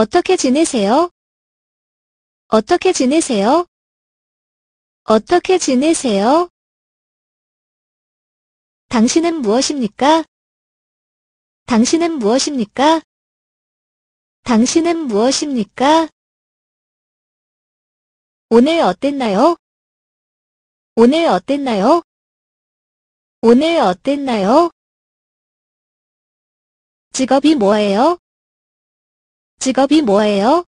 어떻게 지내세요? 어떻게 지내세요? 어떻게 지내세요? 당신은 무엇입니까? 당신은 무엇입니까? 당신은 무엇입니까? 오늘 어땠나요? 오늘 어땠나요? 오늘 어땠나요? 직업이 뭐예요? 직업이 뭐예요?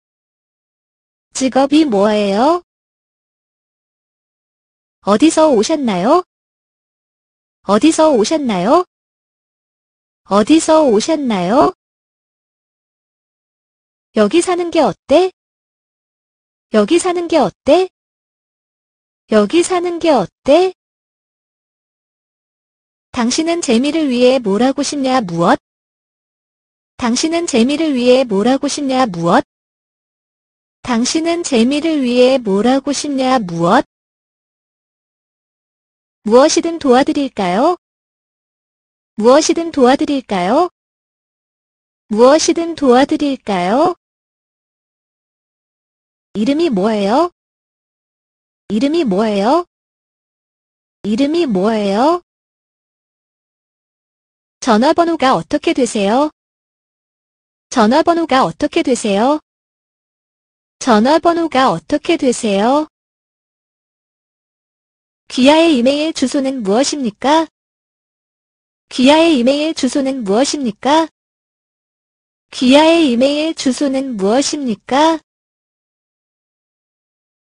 직업이 뭐예요? 어디서 오셨나요? 어디서 오셨나요? 어디서 오셨나요? 여기 사는 게 어때? 여기 사는 게 어때? 여기 사는 게 어때? 당신은 재미를 위해 뭘 하고 싶냐 무엇? 당신은 재미를 위해 뭘 하고 싶냐 무엇? 당신은 재미를 위해 뭘 하고 싶냐 무엇? 무엇이든 도와드릴까요? 무엇이든 도와드릴까요? 무엇이든 도와드릴까요? 이름이 뭐예요? 이름이 뭐예요? 이름이 뭐예요? 전화번호가 어떻게 되세요? 전화번호가 어떻게 되세요? 전화번호가 어떻게 되세요? 귀하의 이메일 주소는 무엇입니까? 귀하의 이메일 주소는 무엇입니까? 귀하의 이메일 주소는 무엇입니까?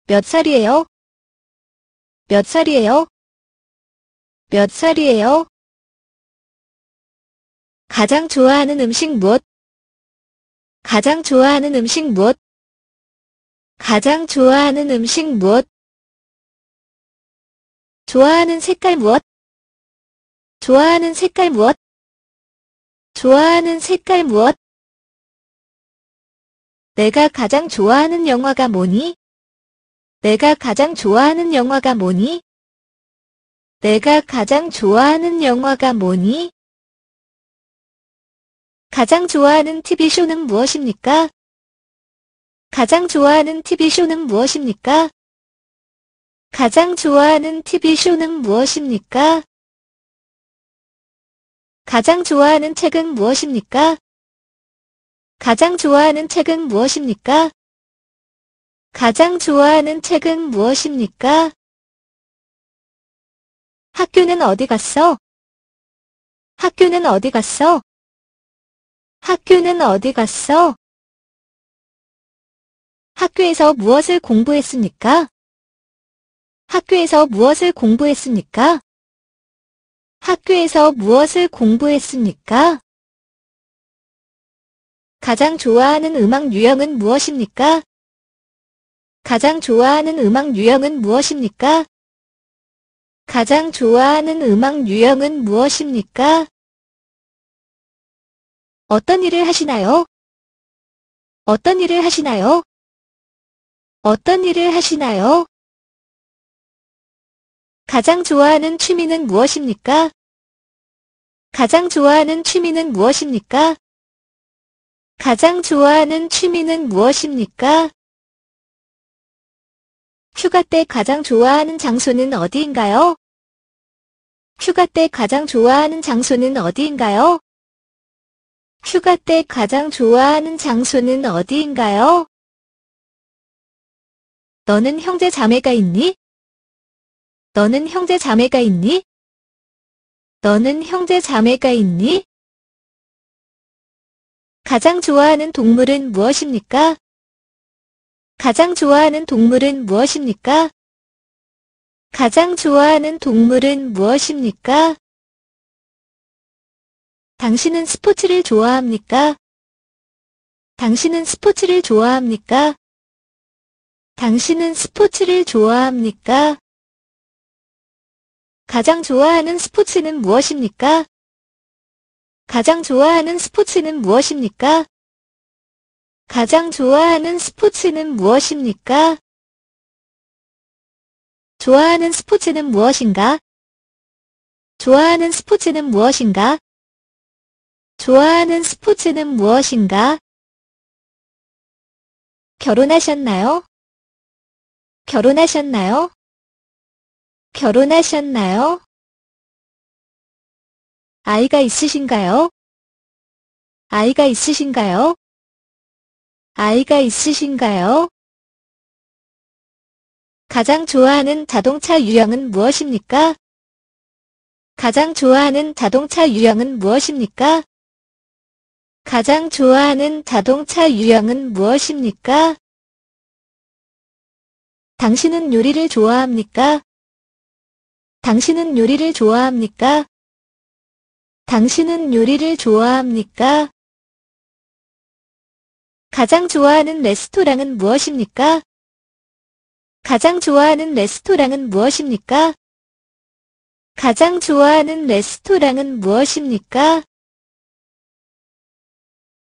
몇 살이에요? 몇 살이에요? 몇 살이에요? 가장 좋아하는 음식 무엇? 가장 좋아하는 음식 무엇? 가장 좋아하는 음식 무엇? 좋아하는 색깔 무엇? 좋아하는 색깔 무엇? 좋아하는 색깔 무엇? 내가 가장 좋아하는 영화가 뭐니? 내가 가장 좋아하는 영화가 뭐니? 내가 가장 좋아하는 영화가 뭐니? 가장 좋아하는 TV쇼는 무엇입니까? 가장 좋아하는 TV쇼는 무엇입니까? 가장 좋아하는 TV쇼는 무엇입니까? 가장 좋아하는 책은 무엇입니까? 가장 좋아하는 책은 무엇입니까? 가장 좋아하는 책은 무엇입니까? 학교는 어디 갔어? 학교는 어디 갔어? 학교는 어디 갔어? 학교에서 무엇을 공부했습니까? 학교에서 무엇을 공부했습니까? 학교에서 무엇을 공부했습니까? 가장 좋아하는 음악 유형은 무엇입니까? 가장 좋아하는 음악 유형은 무엇입니까? 가장 좋아하는 음악 유형은 무엇입니까? 어떤 일을 하시나요? 어떤 일을 하시나요? 어떤 일을 하시나요? 가장 좋아하는 취미는 무엇입니까? 가장 좋아하는 취미는 무엇입니까? 가장 좋아하는 취미는 무엇입니까? 휴가 때 가장 좋아하는 장소는 어디인가요? 휴가 때 가장 좋아하는 장소는 어디인가요? 휴가 때 가장 좋아하는 장소는 어디인가요? 너는 형제 자매가 있니? 너는 형제 자매가 있니? 너는 형제 자매가 있니? 가장 좋아하는 동물은 무엇입니까? 가장 좋아하는 동물은 무엇입니까? 가장 좋아하는 동물은 무엇입니까? 당신은 스포츠를 좋아합니까? 당신은 스포츠를 좋아합니까? 당신은 스포츠를 좋아합니까? 가장 좋아하는 스포츠는 무엇입니까? 가장 좋아하는 스포츠는 무엇입니까? 가장 좋아하는 스포츠는 무엇입니까? 좋아하는 스포츠는 무엇인가? 좋아하는 스포츠는 무엇인가? 좋아하는 스포츠는 무엇인가? 결혼하셨나요? 결혼하셨나요? 결혼하셨나요? 아이가 있으신가요? 아이가 있으신가요? 아이가 있으신가요? 가장 좋아하는 자동차 유형은 무엇입니까? 가장 좋아하는 자동차 유형은 무엇입니까? 가장 좋아하는 자동차 유형은 무엇입니까? 당신은 요리를 좋아합니까? 당신은 요리를 좋아합니까? 당신은 요리를 좋아합니까? 가장 좋아하는 레스토랑은 무엇입니까? 가장 좋아하는 레스토랑은 무엇입니까? 가장 좋아하는 레스토랑은 무엇입니까?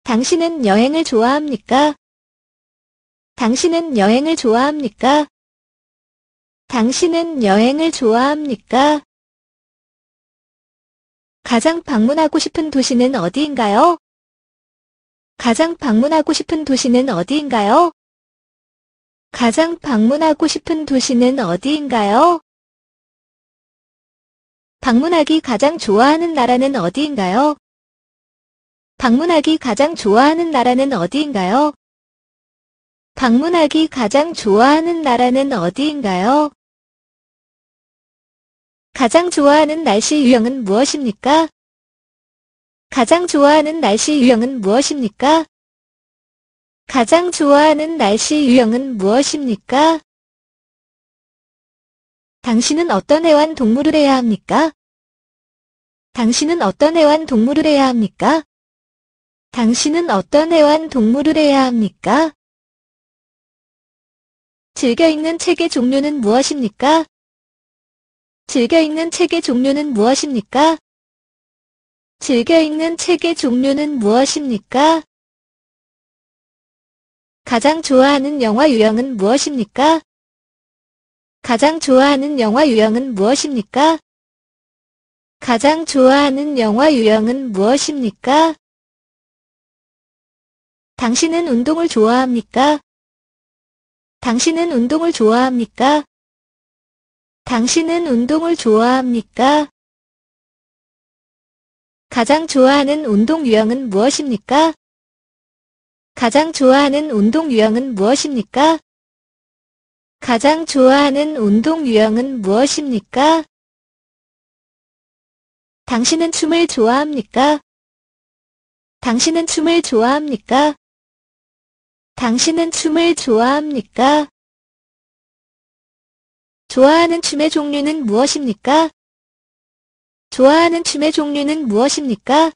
당신은 여행을 좋아합니까? 당신은 여행을 좋아합니까? 당신은 여행을 좋아합니까? 가장 방문하고 싶은 도시는 어디인가요? 가장 방문하고 싶은 도시는 어디인가요? 가장 방문하고 싶은 도시는 어디인가요? 방문하기 가장 좋아하는 나라는 어디인가요? 방문하기 가장 좋아하는 나라는 어디인가요? 방문하기 가장 좋아하는 나라는 어디인가요? 가장 좋아하는 날씨 유형은 무엇입니까? 가장 좋아하는 날씨 유형은 무엇입니까? 가장 좋아하는 날씨 유형은 무엇입니까? 당신은 어떤 애완 동물을 해야 합니까? 당신은 어떤 애완 동물을 해야 합니까? 당신은 어떤 애완동물을 해야 합니까? 즐겨 읽는 책의 종류는 무엇입니까? 즐겨 읽는 책의 종류는 무엇입니까? 즐겨 읽는 책의 종류는 무엇입니까? 가장 좋아하는 영화 유형은 무엇입니까? 가장 좋아하는 영화 유형은 무엇입니까? 가장 좋아하는 영화 유형은 무엇입니까? 당신은 운동을 좋아합니까? 당신은 운동을 좋아합니까? 당신은 운동을 좋아합니까? 가장 좋아하는 운동 유형은 무엇입니까? 가장 좋아하는 운동 유형은 무엇입니까? 가장 좋아하는 운동 유형은 무엇입니까? 당신은 춤을 좋아합니까? 당신은 춤을 좋아합니까? 당신은 춤을 좋아합니까? 좋아하는 춤의 종류는 무엇입니까? 좋아하는 춤의 종류는 무엇입니까?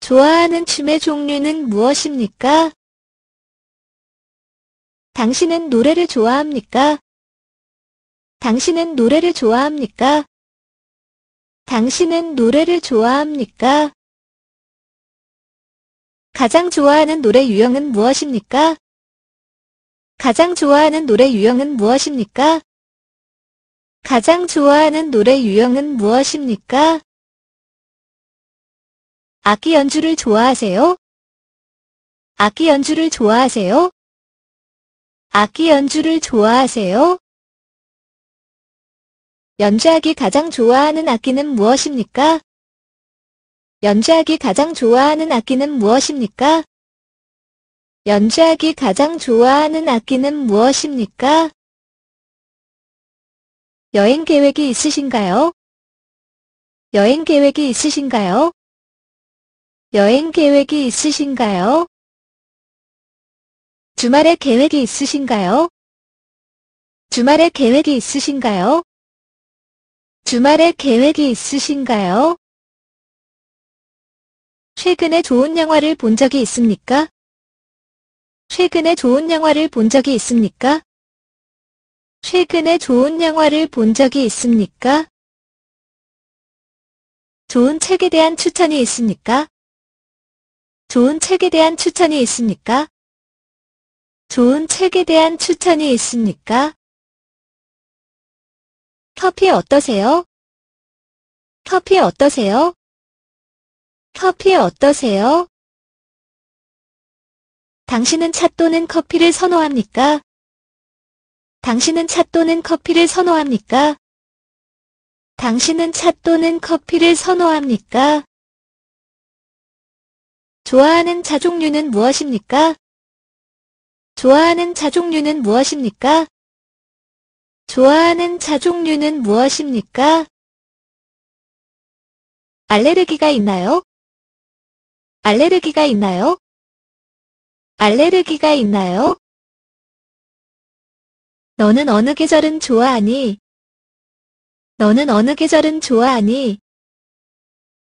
좋아하는 춤의 종류는 무엇입니까? 당신은 노래를 좋아합니까? 당신은 노래를 좋아합니까? 당신은 노래를 좋아합니까? 가장 좋아하는 노래 유형은 무엇입니까? 가장 좋아하는 노래 유형은 무엇입니까? 가장 좋아하는 노래 유형은 무엇입니까? 악기 연주를 좋아하세요? 악기 연주를 좋아하세요? 악기 연주를 좋아하세요? 연주하기 가장 좋아하는 악기는 무엇입니까? 연주하기 가장 좋아하는 악기는 무엇입니까? 연주하기 가장 좋아하는 악기는 무엇입니까? 여행 계획이 있으신가요? 여행 계획이 있으신가요? 여행 계획이 있으신가요? 주말에 계획이 있으신가요? 주말에 계획이 있으신가요? 주말에 계획이 있으신가요? 최근에 좋은 영화를 본 적이 있습니까? 최근에 좋은 영화를 본 적이 있습니까? 최근에 좋은 영화를 본 적이 있습니까? 좋은 책에 대한 추천이 있습니까? 좋은 책에 대한 추천이 있습니까? 좋은 책에 대한 추천이 있습니까? 커피 어떠세요? 커피 어떠세요? 커피 어떠세요? 당신은 차 또는 커피를 선호합니까? 당신은 차 또는 커피를 선호합니까? 당신은 차 또는 커피를 선호합니까? 좋아하는 차 종류는 무엇입니까? 좋아하는 차 종류는 무엇입니까? 좋아하는 차 종류는 무엇입니까? 알레르기가 있나요? 알레르기가 있나요? 알레르기가 있나요? 너는 어느 계절은 좋아하니? 너는 어느 계절은 좋아하니?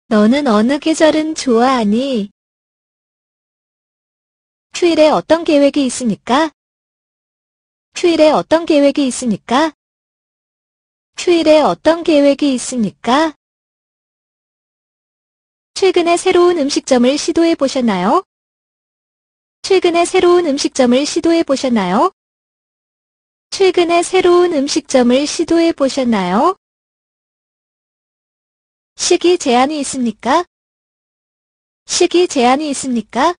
너는 어느 계절은 좋아하니? 휴일에 어떤 계획이 있습니까? 휴일에 어떤 계획이 있습니까? 휴일에 어떤 계획이 있습니까? 최근에 새로운 음식점을 시도해 보셨나요? 최근에 새로운 음식점을 시도해 보셨나요? 최근에 새로운 음식점을 시도해 보셨나요? 시기 제한이 있습니까? 시기 제한이 있습니까?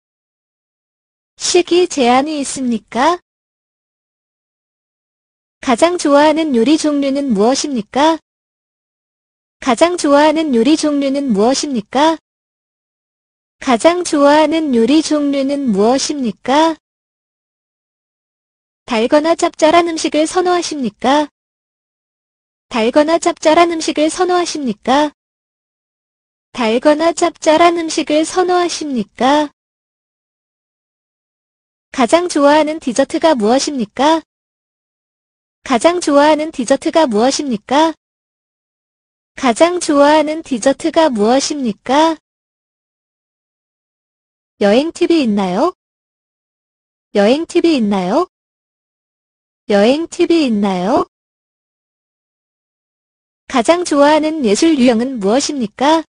시기 제한이 있습니까? 가장 좋아하는 요리 종류는 무엇입니까? 가장 좋아하는 요리 종류는 무엇입니까? 가장 좋아하는 요리 종류는 무엇입니까? 달거나 짭짤한 음식을 선호하십니까? 달거나 짭짤한 음식을 선호하십니까? 달거나 짭짤한 음식을 선호하십니까? 가장 좋아하는 디저트가 무엇입니까? 가장 좋아하는 디저트가 무엇입니까? 가장 좋아하는 디저트가 무엇입니까? 여행 팁이 있나요? 여행 팁이 있나요? 여행 팁이 있나요? 가장 좋아하는 예술 유형은 무엇입니까?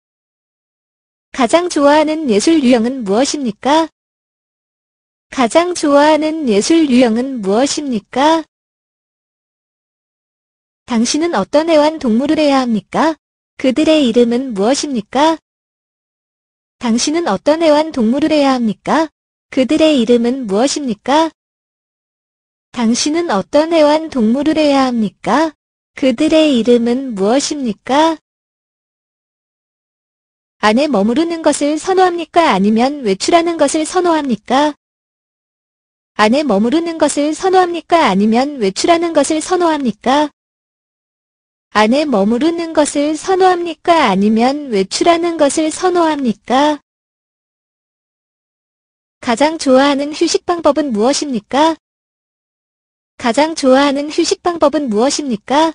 가장 좋아하는 예술 유형은 무엇입니까? 가장 좋아하는 예술 유형은 무엇입니까? 당신은 어떤 애완 동물을 해야 합니까? 그들의 이름은 무엇입니까? 당신은 어떤 애완동물을 해야 합니까? 그들의 이름은 무엇입니까? 당신은 어떤 애완동물을 해야 합니까? 그들의 이름은 무엇입니까? 안에 머무르는 것을 선호합니까? 아니면 외출하는 것을 선호합니까? 안에 머무르는 것을 선호합니까? 아니면 외출하는 것을 선호합니까? 안에 머무르는 것을 선호합니까? 아니면 외출하는 것을 선호합니까? 가장 좋아하는 휴식 방법은 무엇입니까? 가장 좋아하는 휴식 방법은 무엇입니까?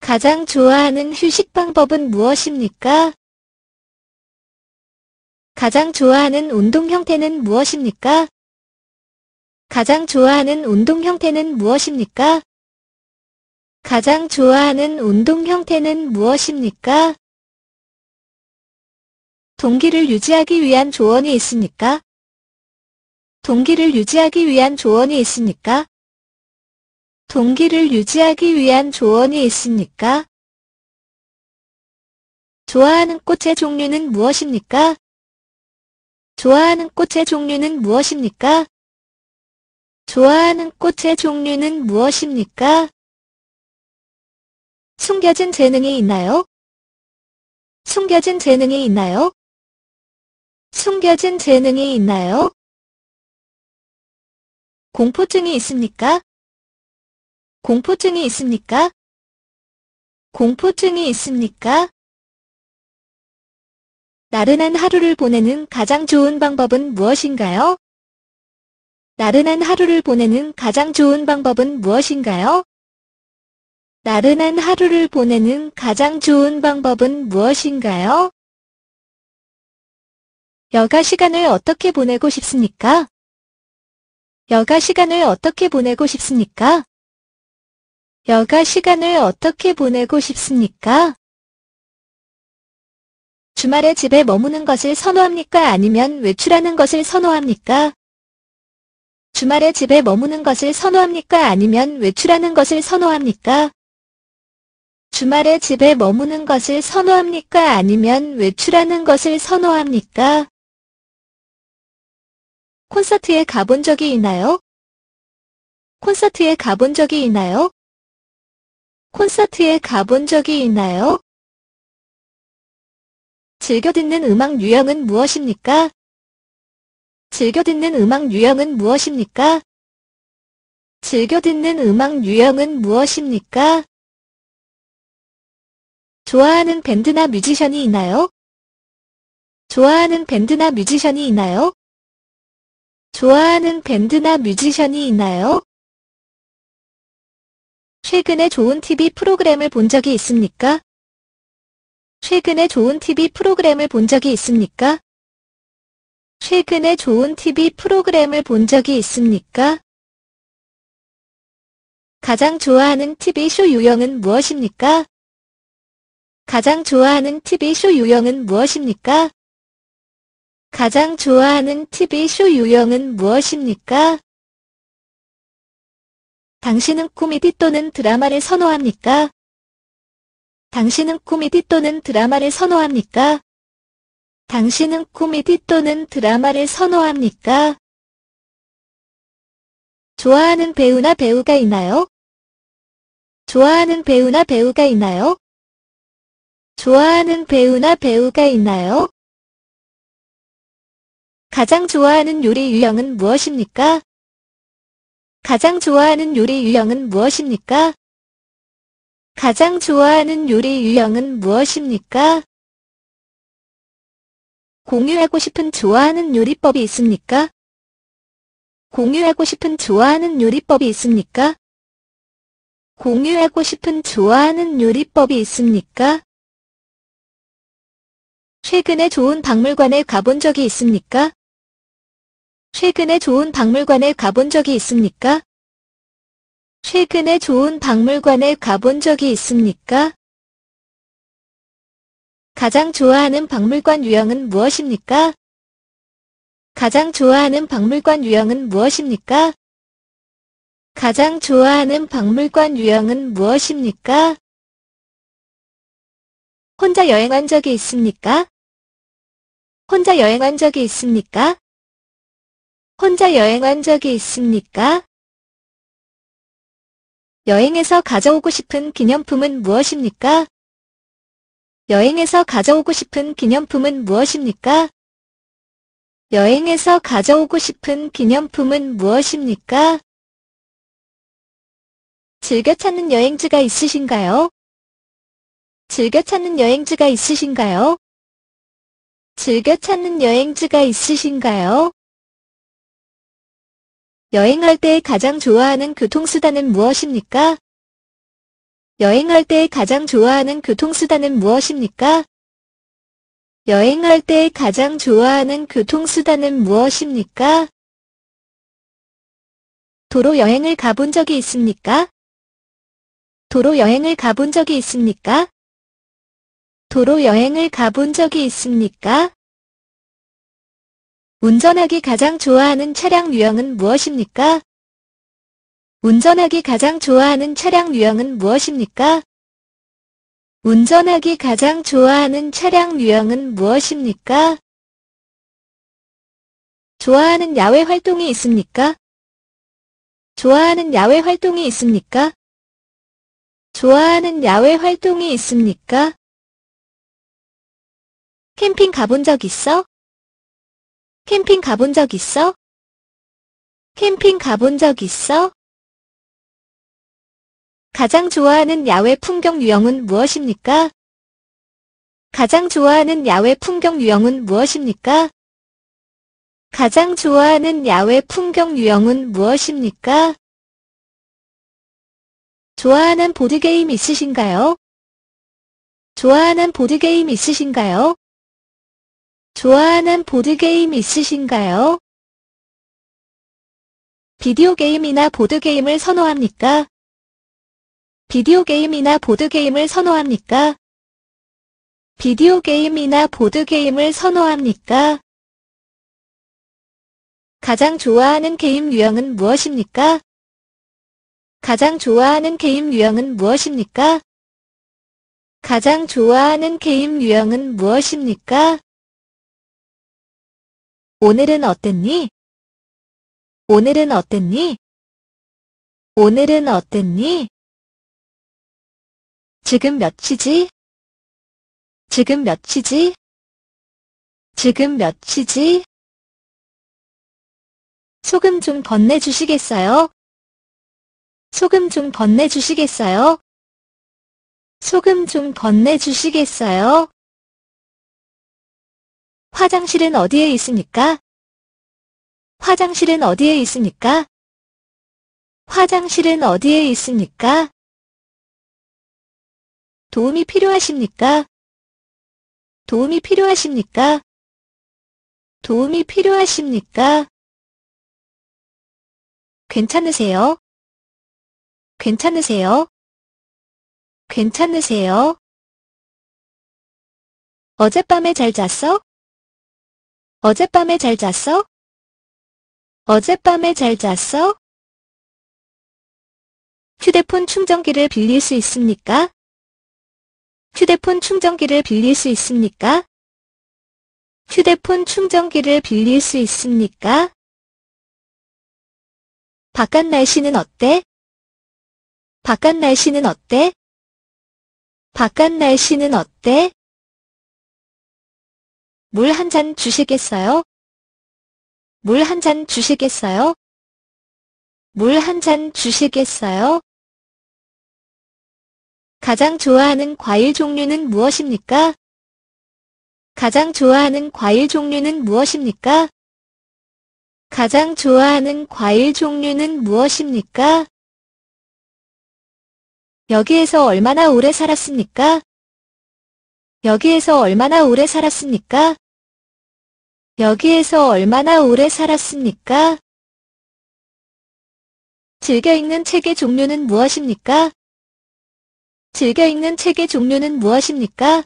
가장 좋아하는 휴식 방법은 무엇입니까? 가장 좋아하는 운동 형태는 무엇입니까? 가장 좋아하는 운동 형태는 무엇입니까? 가장 좋아하는 운동 형태는 무엇입니까? 동기를 유지하기 위한 조언이 있습니까? 동기를 유지하기 위한 조언이 있습니까? 동기를 유지하기 위한 조언이 있습니까? 좋아하는 꽃의 종류는 무엇입니까? 좋아하는 꽃의 종류는 무엇입니까? 좋아하는 꽃의 종류는 무엇입니까? 숨겨진 재능이 있나요? 숨겨진 재능이 있나요? 숨겨진 재능이 있나요? 공포증이 있습니까? 공포증이 있습니까? 공포증이 있습니까? 나른한 하루를 보내는 가장 좋은 방법은 무엇인가요? 나른한 하루를 보내는 가장 좋은 방법은 무엇인가요? 나른한 하루를 보내는 가장 좋은 방법은 무엇인가요? 여가 시간을 어떻게 보내고 싶습니까? 여가 시간을 어떻게 보내고 싶습니까? 여가 시간을 어떻게 보내고 싶습니까? 주말에 집에 머무는 것을 선호합니까? 아니면 외출하는 것을 선호합니까? 주말에 집에 머무는 것을 선호합니까? 아니면 외출하는 것을 선호합니까? 주말에 집에 머무는 것을 선호합니까? 아니면 외출하는 것을 선호합니까? 콘서트에 가본 적이 있나요? 콘서트에 가본 적이 있나요? 콘서트에 가본 적이 있나요? 즐겨 듣는 음악 유형은 무엇입니까? 즐겨 듣는 음악 유형은 무엇입니까? 즐겨 듣는 음악 유형은 무엇입니까? 좋아하는 밴드나 뮤지션이 있나요? 좋아하는 밴드나 뮤지션이 있나요? 좋아하는 밴드나 뮤지션이 있나요? 최근에 좋은 TV 프로그램을 본 적이 있습니까? 최근에 좋은 TV 프로그램을 본 적이 있습니까? 최근에 좋은 TV 프로그램을 본 적이 있습니까? 가장 좋아하는 TV 쇼 유형은 무엇입니까? 가장 좋아하는 TV쇼 유형은 무엇입니까? 가장 좋아하는 TV쇼 유형은 무엇입니까? 당신은 코미디 또는 드라마를 선호합니까? 당신은 코미디 또는 드라마를 선호합니까? 당신은 코미디 또는 드라마를 선호합니까? 좋아하는 배우나 배우가 있나요? 좋아하는 배우나 배우가 있나요? 좋아하는 배우나 배우가 있나요? 가장 좋아하는 요리 유형은 무엇입니까? 가장 좋아하는 요리 유형은 무엇입니까? 가장 좋아하는 요리 유형은 무엇입니까? 공유하고 싶은 좋아하는 요리법이 있습니까? 공유하고 싶은 좋아하는 요리법이 있습니까? 공유하고 싶은 좋아하는 요리법이 있습니까? 최근에 좋은 박물관에 가본 적이 있습니까? 최근에 좋은 박물관에 가본 적이 있습니까? 최근에 좋은 박물관에 가본 적이 있습니까? 가장 좋아하는 박물관 유형은 무엇입니까? 가장 좋아하는 박물관 유형은 무엇입니까? 가장 좋아하는 박물관 유형은 무엇입니까? 혼자 여행한 적이 있습니까? 혼자 여행한 적이 있습니까? 혼자 여행한 적이 있습니까? 여행에서 가져오고 싶은 기념품은 무엇입니까? 여행에서 가져오고 싶은 기념품은 무엇입니까? 여행에서 가져오고 싶은 기념품은 무엇입니까? 즐겨 찾는 여행지가 있으신가요? 즐겨 찾는 여행지가 있으신가요? 즐겨 찾는 여행지가 있으신가요? 여행할 때 가장 좋아하는 교통수단은 무엇입니까? 여행할 때 가장 좋아하는 교통수단은 무엇입니까? 여행할 때 가장 좋아하는 교통수단은 무엇입니까? 도로 여행을 가본 적이 있습니까? 도로 여행을 가본 적이 있습니까? 도로 여행을 가본 적이 있습니까? 운전하기 가장 좋아하는 차량 유형은 무엇입니까? 운전하기 가장 좋아하는 차량 유형은 무엇입니까? 운전하기 가장 좋아하는 차량 유형은 무엇입니까? 좋아하는 야외 활동이 있습니까? 좋아하는 야외 활동이 있습니까? 좋아하는 야외 활동이 있습니까? 캠핑 가본 적 있어? 캠핑 가본 적 있어? 캠핑 가본 적 있어? 가장 좋아하는 야외 풍경 유형은 무엇입니까? 가장 좋아하는 야외 풍경 유형은 무엇입니까? 가장 좋아하는 야외 풍경 유형은 무엇입니까? 좋아하는 보드게임 있으신가요? 좋아하는 보드게임 있으신가요? 좋아하는 보드게임 있으신가요? 비디오 게임이나 보드게임을 선호합니까? 비디오 게임이나 보드게임을 선호합니까? 비디오 게임이나 보드게임을 선호합니까? 가장 좋아하는 게임 유형은 무엇입니까? 가장 좋아하는 게임 유형은 무엇입니까? 가장 좋아하는 게임 유형은 무엇입니까? 오늘은 어땠니? 오늘은 어땠니? 오늘은 어땠니? 지금 몇 시지? 지금 몇 시지? 지금 몇 시지? 소금 좀 건네주시겠어요? 소금 좀 건네주시겠어요? 소금 좀 건네주시겠어요? 화장실은 어디에 있습니까? 화장실은 어디에 있습니까? 화장실은 어디에 있습니까? 도움이 필요하십니까? 도움이 필요하십니까? 도움이 필요하십니까? 괜찮으세요? 괜찮으세요? 괜찮으세요? 어젯밤에 잘 잤어? 어젯밤에 잘 잤어? 어젯밤에 잘 잤어? 휴대폰 충전기를 빌릴 수 있습니까? 휴대폰 충전기를 빌릴 수 있습니까? 휴대폰 충전기를 빌릴 수 있습니까? 바깥 날씨는 어때? 바깥 날씨는 어때? 바깥 날씨는 어때? 물한잔 주시겠어요? 물 한 잔 주시겠어요? 물 한 잔 주시겠어요? 가장 좋아하는 과일 종류는 무엇입니까? 가장 좋아하는 과일 종류는 무엇입니까? 가장 좋아하는 과일 종류는 무엇입니까? 여기에서 얼마나 오래 살았습니까? 여기에서 얼마나 오래 살았습니까? 여기에서 얼마나 오래 살았습니까? 즐겨 읽는 책의 종류는 무엇입니까? 즐겨 읽는 책의 종류는 무엇입니까?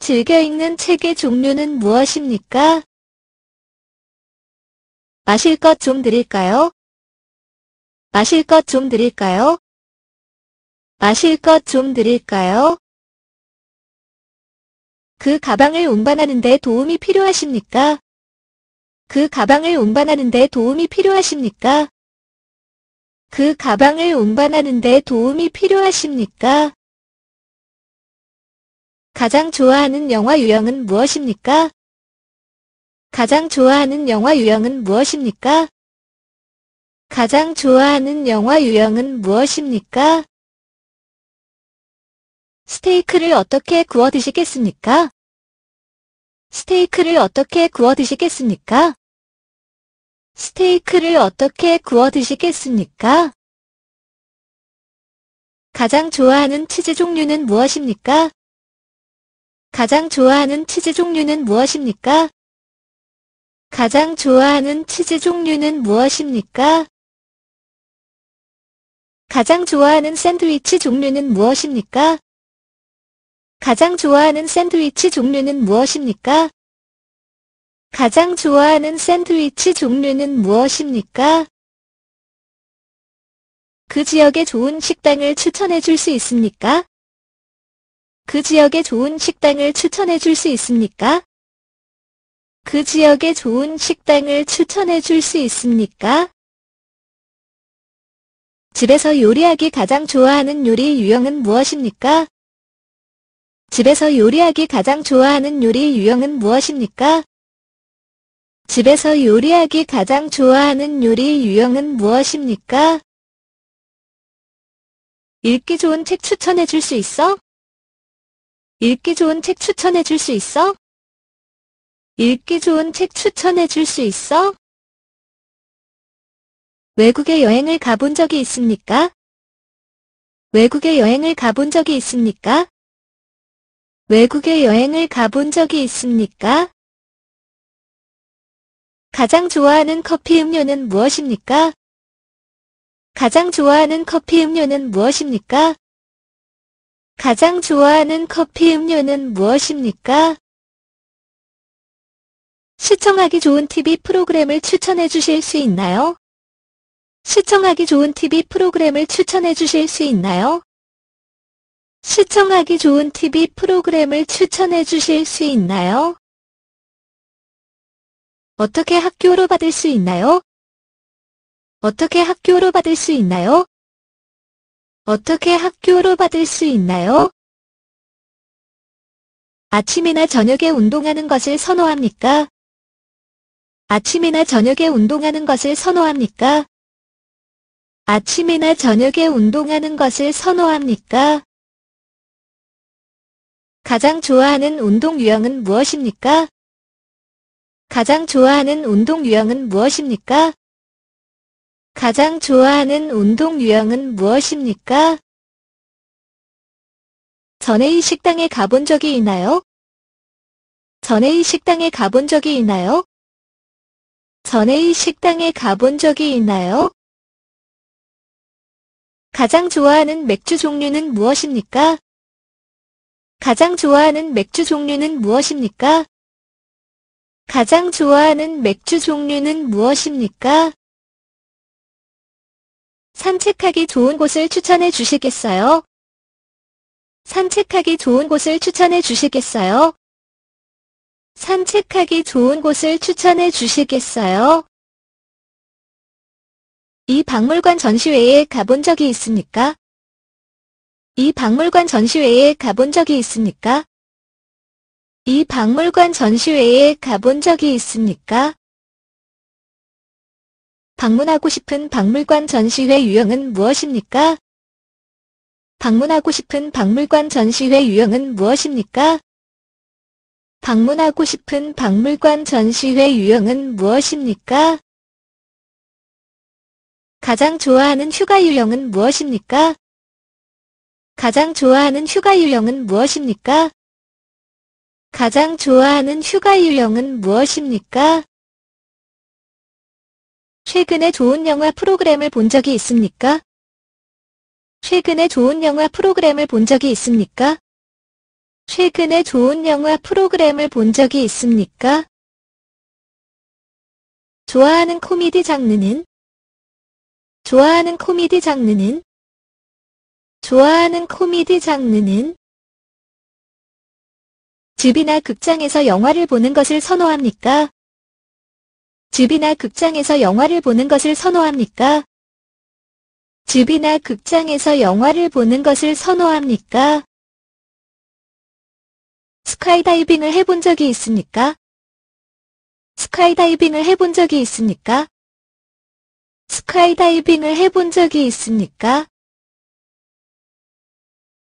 즐겨 읽는 책의 종류는 무엇입니까? 마실 것 좀 드릴까요? 마실 것 좀 드릴까요? 마실 것 좀 드릴까요? 그 가방을 운반하는데 도움이 필요하십니까? 그 가방을 운반하는데 도움이 필요하십니까? 그 가방을 운반하는데 도움이 필요하십니까? 가장 좋아하는 영화 유형은 무엇입니까? 가장 좋아하는 영화 유형은 무엇입니까? 가장 좋아하는 영화 유형은 무엇입니까? 스테이크를 어떻게 구워 드시겠습니까? 스테이크를 어떻게 구워 드시겠습니까? 스테이크를 어떻게 구워 드시겠습니까? 가장 좋아하는 치즈 종류는 무엇입니까? 가장 좋아하는 치즈 종류는 무엇입니까? 가장 좋아하는 치즈 종류는 무엇입니까? 가장 좋아하는 샌드위치 종류는 무엇입니까? 가장 좋아하는 샌드위치 종류는 무엇입니까? 가장 좋아하는 샌드위치 종류는 무엇입니까? 그 지역에 좋은 식당을 추천해 줄 수 있습니까? 그 지역에 좋은 식당을 추천해 줄 수 있습니까? 그 지역에 좋은 식당을 추천해 줄 수 있습니까? 집에서 요리하기 가장 좋아하는 요리 유형은 무엇입니까? 집에서 요리하기 가장 좋아하는 요리 유형은 무엇입니까? 집에서 요리하기 가장 좋아하는 요리 유형은 무엇입니까? 읽기 좋은 책 추천해 줄 수 있어? 읽기 좋은 책 추천해 줄 수 있어? 읽기 좋은 책 추천해 줄 수 있어? 외국에 여행을 가본 적이 있습니까? 외국에 여행을 가본 적이 있습니까? 외국에 여행을 가본 적이 있습니까? 가장 좋아하는 커피 음료는 무엇입니까? 가장 좋아하는 커피 음료는 무엇입니까? 가장 좋아하는 커피 음료는 무엇입니까? 시청하기 좋은 TV 프로그램을 추천해 주실 수 있나요? 시청하기 좋은 TV 프로그램을 추천해 주실 수 있나요? 시청하기 좋은 TV 프로그램을 추천해 주실 수 있나요? 어떻게 학교로 받을 수 있나요? 어떻게 학교로 받을 수 있나요? 어떻게 학교로 받을 수 있나요? 아침이나 저녁에 운동하는 것을 선호합니까? 아침이나 저녁에 운동하는 것을 선호합니까? 아침이나 저녁에 운동하는 것을 선호합니까? 가장 좋아하는 운동 유형은 무엇입니까? 가장 좋아하는 운동 유형은 무엇입니까? 가장 좋아하는 운동 유형은 무엇입니까? 전해이 식당에 가본 적이 있나요? 전해이 식당에 가본 적이 있나요? 전해이 식당에 가본 적이 있나요? 가장 좋아하는 맥주 종류는 무엇입니까? 가장 좋아하는 맥주 종류는 무엇입니까? 가장 좋아하는 맥주 종류는 무엇입니까? 산책하기 좋은 곳을 추천해 주시겠어요? 산책하기 좋은 곳을 추천해 주시겠어요? 산책하기 좋은 곳을 추천해 주시겠어요? 이 박물관 전시회에 가본 적이 있습니까? 이 박물관 전시회에 가본 적이 있습니까? 이 박물관 전시회에 가본 적이 있습니까? 방문하고 싶은 박물관 전시회 유형은 무엇입니까? 방문하고 싶은 박물관 전시회 유형은 무엇입니까? 방문하고 싶은 박물관 전시회 유형은 무엇입니까? 가장 좋아하는 휴가 유형은 무엇입니까? 가장 좋아하는 휴가 유형은 무엇입니까? 가장 좋아하는 휴가 유형은 무엇입니까? 최근에 좋은 영화 프로그램을 본 적이 있습니까? 최근에 좋은 영화 프로그램을 본 적이 있습니까? 최근에 좋은 영화 프로그램을 본 적이 있습니까? 좋아하는 코미디 장르는 좋아하는 코미디 장르는 좋아하는 코미디 장르는 집이나 극장에서 영화를 보는 것을 선호합니까? 집이나 극장에서 영화를 보는 것을 선호합니까? 집이나 극장에서 영화를 보는 것을 선호합니까? 스카이다이빙을 해본 적이 있습니까? 스카이다이빙을 해본 적이 있습니까? 스카이다이빙을 해본 적이 있습니까?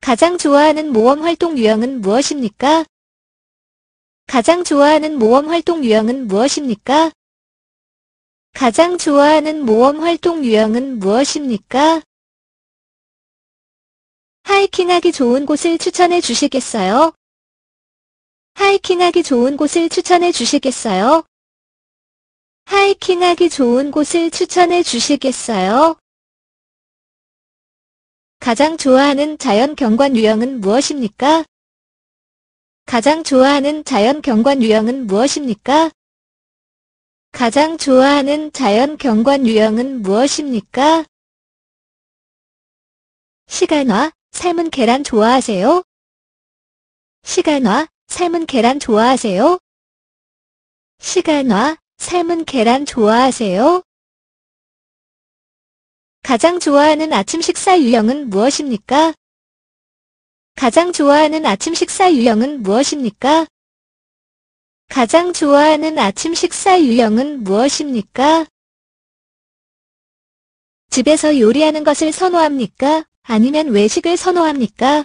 가장 좋아하는 모험 활동 유형은 무엇입니까? 가장 좋아하는 모험 활동 유형은 무엇입니까? 가장 좋아하는 모험 활동 유형은 무엇입니까? 하이킹하기 좋은 곳을 추천해 주시겠어요? 하이킹하기 좋은 곳을 추천해 주시겠어요? 하이킹하기 좋은 곳을 추천해 주시겠어요? 가장 좋아하는 자연 경관 유형은 무엇입니까? 가장 좋아하는 자연 경관 유형은 무엇입니까? 가장 좋아하는 자연 경관 유형은 무엇입니까? 시간화, 삶은 계란 좋아하세요? 시간화, 삶은 계란 좋아하세요? 시간화, 삶은 계란 좋아하세요? 가장 좋아하는 아침 식사 유형은 무엇입니까? 가장 좋아하는 아침 식사 유형은 무엇입니까? 가장 좋아하는 아침 식사 유형은 무엇입니까? 집에서 요리하는 것을 선호합니까? 아니면 외식을 선호합니까?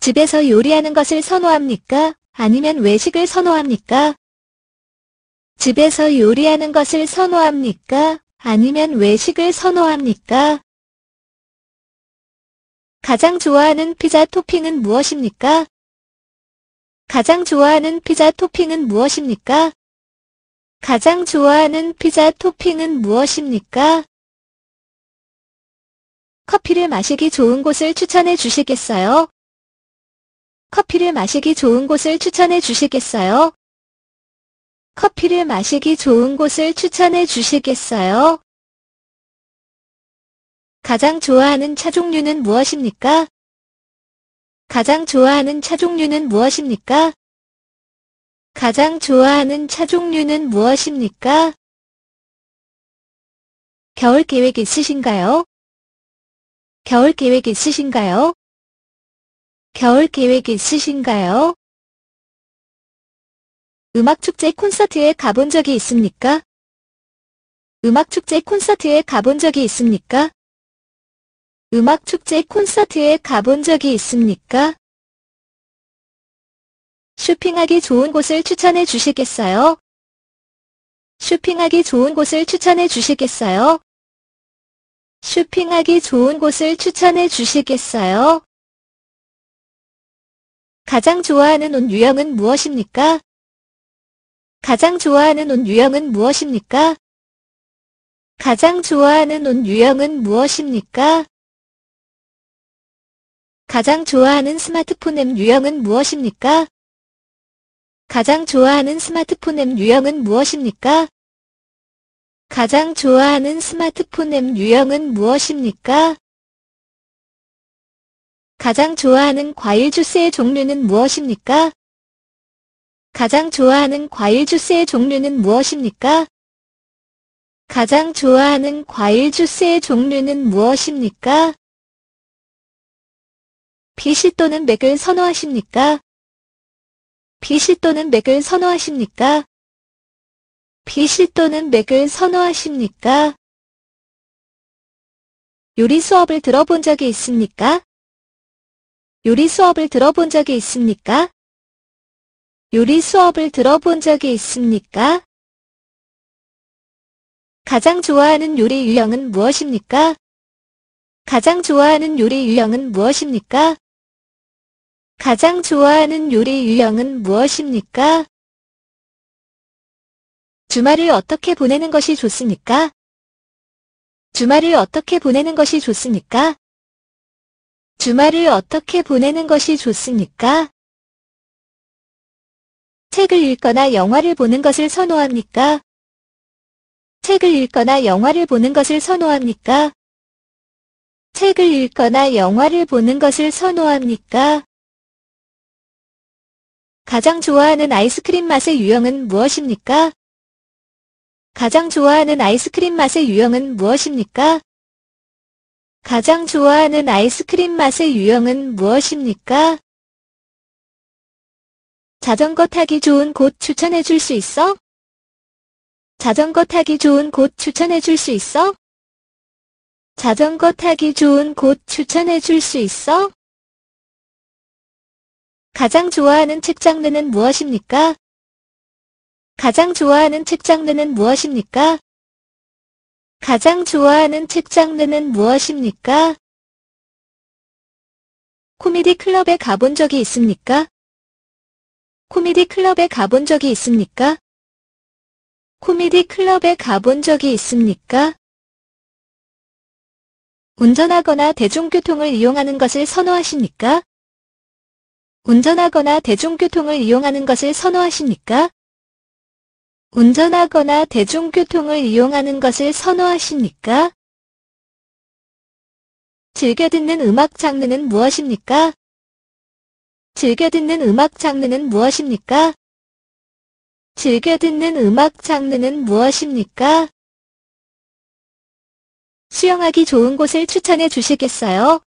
집에서 요리하는 것을 선호합니까? 아니면 외식을 선호합니까? 집에서 요리하는 것을 선호합니까? 아니면 외식을 선호합니까? 가장 좋아하는 피자 토핑은 무엇입니까? 가장 좋아하는 피자 토핑은 무엇입니까? 가장 좋아하는 피자 토핑은 무엇입니까? 커피를 마시기 좋은 곳을 추천해 주시겠어요? 커피를 마시기 좋은 곳을 추천해 주시겠어요? 커피를 마시기 좋은 곳을 추천해 주시겠어요? 가장 좋아하는 차 종류는 무엇입니까? 가장 좋아하는 차 종류는 무엇입니까? 가장 좋아하는 차 종류는 무엇입니까? 겨울 계획 있으신가요? 겨울 계획 있으신가요? 겨울 계획 있으신가요? 음악축제 콘서트에 가본 적이 있습니까? 음악축제 콘서트에 가본 적이 있습니까? 음악축제 콘서트에 가본 적이 있습니까? 쇼핑하기 좋은 곳을 추천해 주시겠어요? 쇼핑하기 좋은 곳을 추천해 주시겠어요? 쇼핑하기 좋은 곳을 추천해 주시겠어요? 가장 좋아하는 옷 유형은 무엇입니까? 가장 좋아하는 옷 유형은 무엇입니까? 가장 좋아하는 옷 유형은 무엇입니까? 가장 좋아하는 스마트폰 앱 유형은 무엇입니까? 가장 좋아하는 스마트폰 앱 유형은 무엇입니까? 가장 좋아하는 스마트폰 앱 유형은 무엇입니까? 가장 좋아하는 과일 주스의 종류는 무엇입니까? 가장 좋아하는 과일 주스의 종류는 무엇입니까? 가장 좋아하는 과일 주스의 종류는 무엇입니까? BC 또는 맥을 선호하십니까? BC 또는 맥을 선호하십니까? BC 또는 맥을 선호하십니까? 요리 수업을 들어본 적이 있습니까? 요리 수업을 들어본 적이 있습니까? 요리 수업을 들어본 적이 있습니까? 가장 좋아하는 요리 유형은 무엇입니까? 가장 좋아하는 요리 유형은 무엇입니까? 가장 좋아하는 요리 유형은 무엇입니까? 주말을 어떻게 보내는 것이 좋습니까? 주말을 어떻게 보내는 것이 좋습니까? 주말을 어떻게 보내는 것이 좋습니까? 책을 읽거나 영화를 보는 것을 선호합니까? 책을 읽거나 영화를 보는 것을 선호합니까? 책을 읽거나 영화를 보는 것을 선호합니까? 가장 좋아하는 아이스크림 맛의 유형은 무엇입니까? 가장 좋아하는 아이스크림 맛의 유형은 무엇입니까? 가장 좋아하는 아이스크림 맛의 유형은 무엇입니까? 자전거 타기 좋은 곳 추천해 줄수 있어? 자전거 타기 좋은 곳 추천해 줄수 있어? 자전거 타기 좋은 곳 추천해 줄 수 있어? 가장 좋아하는 책 장르는 무엇입니까? 가장 좋아하는 책 장르는 무엇입니까? 가장 좋아하는 책 장르는 무엇입니까? 코미디 클럽에 가본 적이 있습니까? 코미디 클럽에 가본 적이 있습니까? 코미디 클럽에 가본 적이 있습니까? 운전하거나 대중교통을 이용하는 것을 선호하십니까? 운전하거나 대중교통을 이용하는 것을 선호하십니까? 운전하거나 대중교통을 이용하는 것을 선호하십니까? 즐겨 듣는 음악 장르는 무엇입니까? 즐겨 듣는 음악 장르는 무엇입니까? 즐겨 듣는 음악 장르는 무엇입니까? 수영하기 좋은 곳을 추천해 주시겠어요?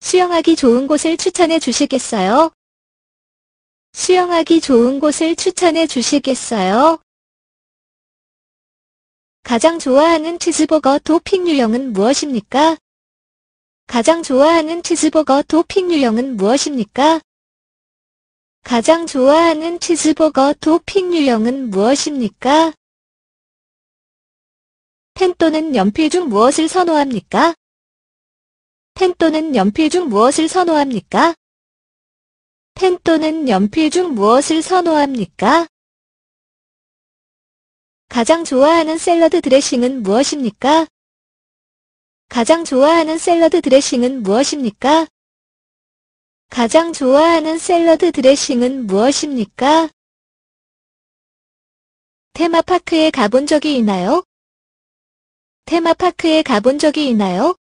수영하기 좋은 곳을 추천해 주시겠어요? 수영하기 좋은 곳을 추천해 주시겠어요? 가장 좋아하는 치즈버거 토핑 유형은 무엇입니까? 가장 좋아하는 치즈버거 토핑 유형은 무엇입니까? 가장 좋아하는 치즈버거 토핑 유형은 무엇입니까? 펜 또는 연필 중 무엇을 선호합니까? 펜 또는 연필 중 무엇을 선호합니까? 펜 또는 연필 중 무엇을 선호합니까? 가장 좋아하는 샐러드 드레싱은 무엇입니까? 가장 좋아하는 샐러드 드레싱은 무엇입니까? 가장 좋아하는 샐러드 드레싱은 무엇입니까? 테마파크에 가본 적이 있나요? 테마파크에 가본 적이 있나요?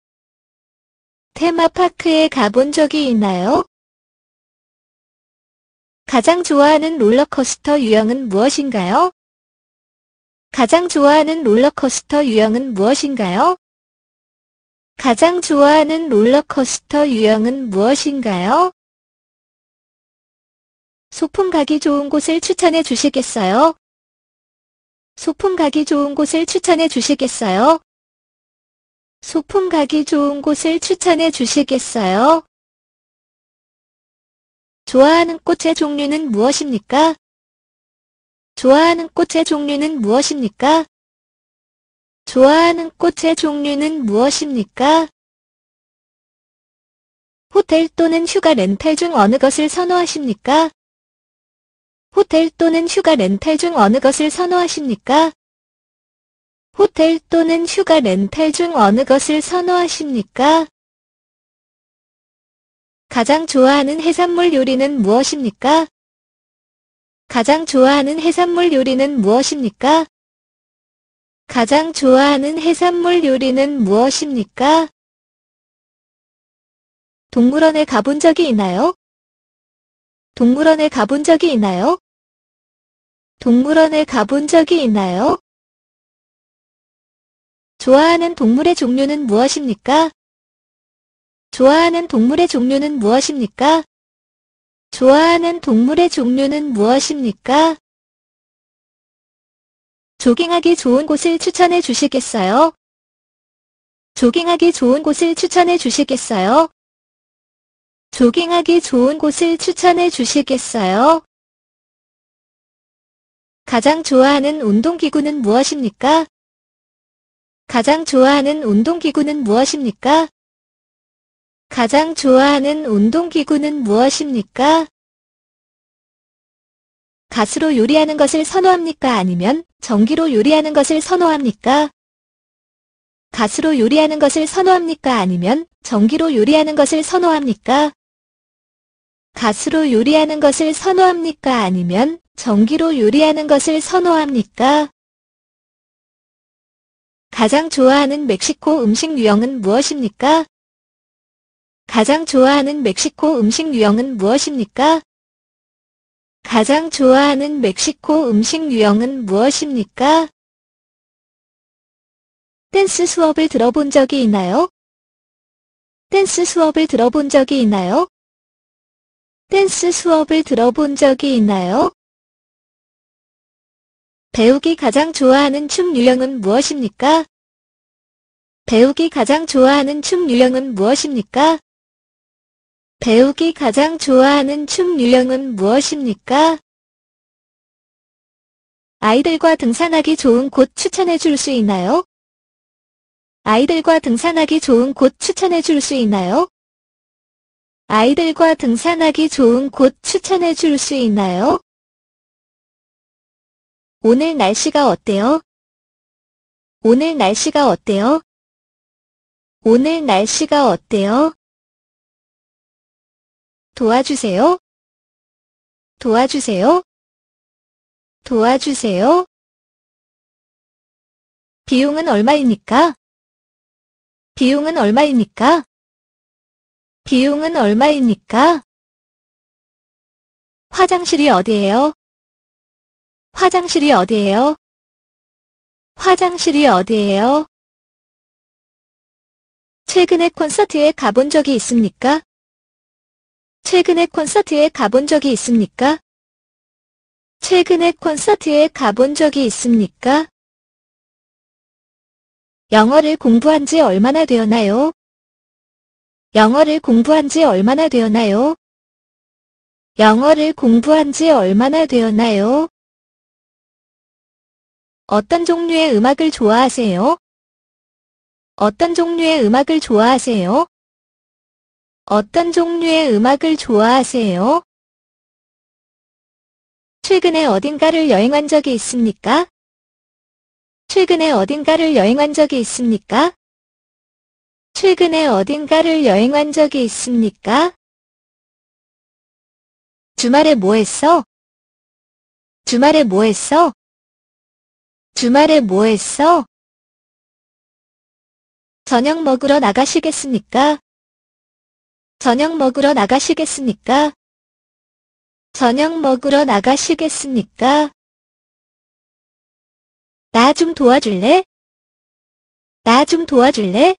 테마파크에 가본 적이 있나요? 가장 좋아하는 롤러코스터 유형은 무엇인가요? 가장 좋아하는 롤러코스터 유형은 무엇인가요? 가장 좋아하는 롤러코스터 유형은 무엇인가요? 소풍 가기 좋은 곳을 추천해 주시겠어요? 소풍 가기 좋은 곳을 추천해 주시겠어요? 소풍 가기 좋은 곳을 추천해 주시겠어요? 좋아하는 꽃의 종류는 무엇입니까? 좋아하는 꽃의 종류는 무엇입니까? 좋아하는 꽃의 종류는 무엇입니까? 호텔 또는 휴가 렌탈 중 어느 것을 선호하십니까? 호텔 또는 휴가 렌탈 중 어느 것을 선호하십니까? 호텔 또는 휴가 렌탈 중 어느 것을 선호하십니까? 가장 좋아하는 해산물 요리는 무엇입니까? 가장 좋아하는 해산물 요리는 무엇입니까? 가장 좋아하는 해산물 요리는 무엇입니까? 동물원에 가본 적이 있나요? 동물원에 가본 적이 있나요? 동물원에 가본 적이 있나요? 좋아하는 동물의 종류는 무엇입니까? 좋아하는 동물의 종류는 무엇입니까? 좋아하는 동물의 종류는 무엇입니까? 조깅하기 좋은 곳을 추천해 주시겠어요? 조깅하기 좋은 곳을 추천해 주시겠어요? 조깅하기 좋은 곳을 추천해 주시겠어요? 가장 좋아하는 운동기구는 무엇입니까? 가장 좋아하는 운동기구는 무엇입니까? 가장 좋아하는 운동기구는 무엇입니까? 가스로 요리하는 것을 선호합니까? 아니면 전기로 요리하는 것을 선호합니까? 가스로 요리하는 것을 선호합니까? 아니면 전기로 요리하는 것을 선호합니까? 가스로 요리하는 것을 선호합니까? 아니면 전기로 요리하는 것을 선호합니까? 가장 좋아하는 멕시코 음식 유형은 무엇입니까? 가장 좋아하는 멕시코 음식 유형은 무엇입니까? 가장 좋아하는 멕시코 음식 유형은 무엇입니까? 댄스 수업을 들어본 적이 있나요? 댄스 수업을 들어본 적이 있나요? 댄스 수업을 들어본 적이 있나요? 배우기 가장 좋아하는 춤 유형은 무엇입니까? 배우기 가장 좋아하는 춤 유형은 무엇입니까? 배우기 가장 좋아하는 춤 유형은 무엇입니까? 아이들과 등산하기 좋은 곳 추천해 줄 수 있나요? 아이들과 등산하기 좋은 곳 추천해 줄 수 있나요? 아이들과 등산하기 좋은 곳 추천해 줄 수 있나요? 오늘 날씨가 어때요? 오늘 날씨가 어때요? 오늘 날씨가 어때요? 도와주세요. 도와주세요. 도와주세요. 비용은 얼마입니까? 비용은 얼마입니까? 비용은 얼마입니까? 화장실이 어디예요? 화장실이 어디예요? 화장실이 어디예요? 최근에 콘서트에 가본 적이 있습니까? 최근에 콘서트에 가본 적이 있습니까? 최근에 콘서트에 가본 적이 있습니까? 영어를 공부한 지 얼마나 되었나요? 영어를 공부한 지 얼마나 되었나요? 영어를 공부한 지 얼마나 되었나요? 어떤 종류의 음악을 좋아하세요? 어떤 종류의 음악을 좋아하세요? 어떤 종류의 음악을 좋아하세요? 최근에 어딘가를 여행한 적이 있습니까? 최근에 어딘가를 여행한 적이 있습니까? 최근에 어딘가를 여행한 적이 있습니까? 주말에 뭐 했어? 주말에 뭐 했어? 주말에 뭐 했어? 저녁 먹으러 나가시겠습니까? 저녁 먹으러 나가시겠습니까? 저녁 먹으러 나가시겠습니까? 나 좀 도와줄래? 나 좀 도와줄래?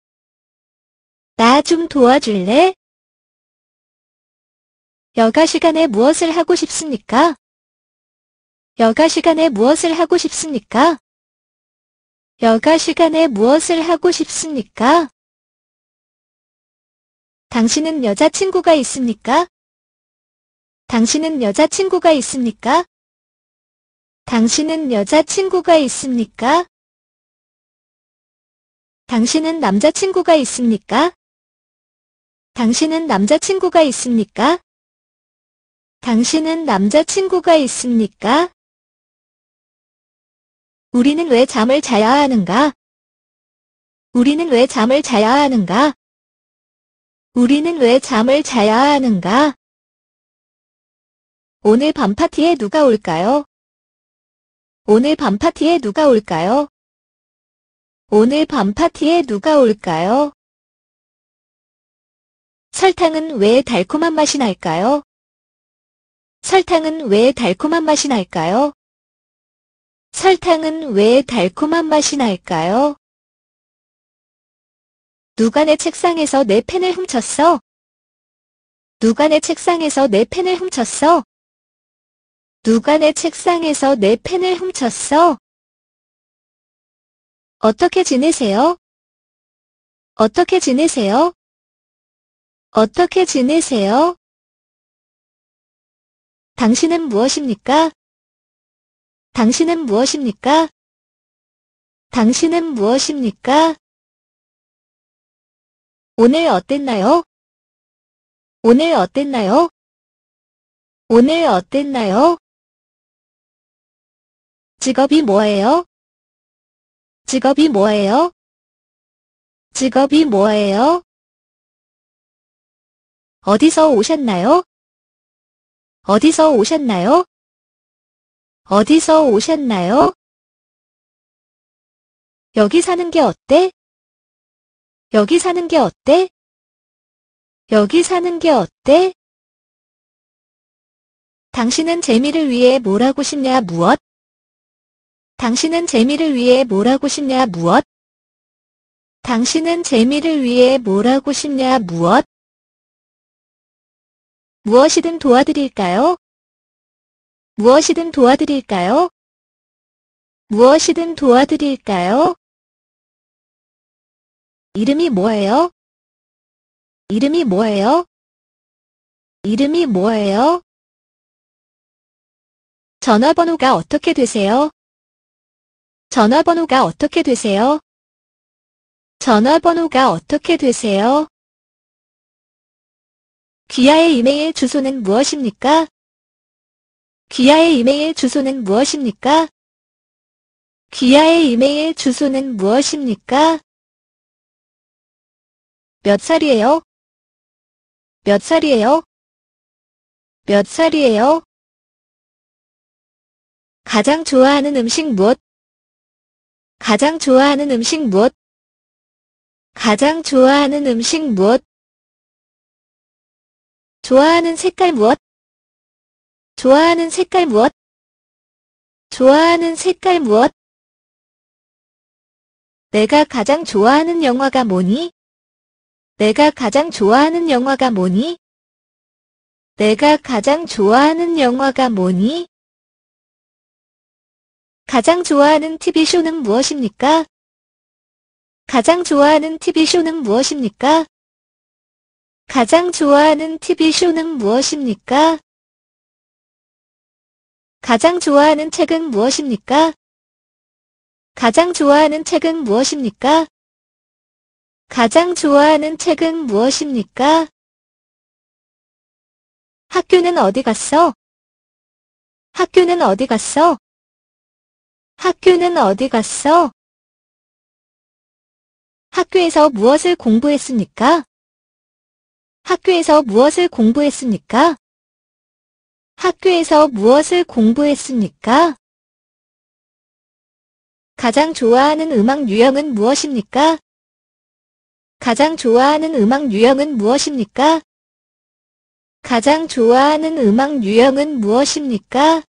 나 좀 도와줄래? 여가 시간에 무엇을 하고 싶습니까? 여가 시간에 무엇을 하고 싶습니까? 여가 시간에 무엇을 하고 싶습니까? 당신은 여자친구가 있습니까? 당신은 여자친구가 있습니까? 당신은 여자친구가 있습니까? 당신은 남자친구가 있습니까? 당신은 남자친구가 있습니까? 당신은 남자친구가 있습니까? 우리는 왜 잠을 자야 하는가? 우리는 왜 잠을 자야 하는가? 우리는 왜 잠을 자야 하는가? 오늘 밤 파티에 누가 올까요? 오늘 밤 파티에 누가 올까요? 오늘 밤 파티에 누가 올까요? 설탕은 왜 달콤한 맛이 날까요? 설탕은 왜 달콤한 맛이 날까요? 설탕은 왜 달콤한 맛이 날까요? 누가 내 책상에서 내 펜을 훔쳤어? 누가 내 책상에서 내 펜을 훔쳤어? 누가 내 책상에서 내 펜을 훔쳤어? 어떻게 지내세요? 어떻게 지내세요? 어떻게 지내세요? 당신은 무엇입니까? 당신은 무엇입니까? 당신은 무엇입니까? 오늘 어땠나요? 오늘 어땠나요? 오늘 어땠나요? 직업이 뭐예요? 직업이 뭐예요? 직업이 뭐예요? 어디서 오셨나요? 어디서 오셨나요? 어디서 오셨나요? 여기 사는 게 어때? 여기 사는 게 어때? 여기 사는 게 어때? 당신은 재미를 위해 뭘 하고 싶냐 무엇? 당신은 재미를 위해 뭘 하고 싶냐 무엇? 당신은 재미를 위해 뭘 하고 싶냐 무엇? 무엇이든 도와드릴까요? 무엇이든 도와드릴까요? 무엇이든 도와드릴까요? 이름이 뭐예요? 이름이 뭐예요? 이름이 뭐예요? 전화번호가 어떻게 되세요? 전화번호가 어떻게 되세요? 전화번호가 어떻게 되세요? 귀하의 이메일 주소는 무엇입니까? 귀하의 이메일 주소는 무엇입니까? 귀하의 이메일 주소는 무엇입니까? 몇 살이에요? 몇 살이에요? 몇 살이에요? 가장 좋아하는 음식 무엇? 가장 좋아하는 음식 무엇? 가장 좋아하는 음식 무엇? 좋아하는 색깔 무엇? 좋아하는 색깔 무엇? 좋아하는 색깔 무엇? 내가 가장 좋아하는 영화가 뭐니? 내가 가장 좋아하는 영화가 뭐니? 내가 가장 좋아하는 영화가 뭐니? 가장 좋아하는 TV쇼는 무엇입니까? 가장 좋아하는 TV쇼는 무엇입니까? 가장 좋아하는 TV쇼는 무엇입니까? 가장 좋아하는 책은 무엇입니까? 가장 좋아하는 책은 무엇입니까? 가장 좋아하는 책은 무엇입니까? 학교는 어디 갔어? 학교는 어디 갔어? 학교는 어디 갔어? 학교에서 무엇을 공부했습니까? 학교에서 무엇을 공부했습니까? 학교에서 무엇을 공부했습니까? 가장 좋아하는 음악 유형은 무엇입니까? 가장 좋아하는 음악 유형은 무엇입니까? 가장 좋아하는 음악 유형은 무엇입니까?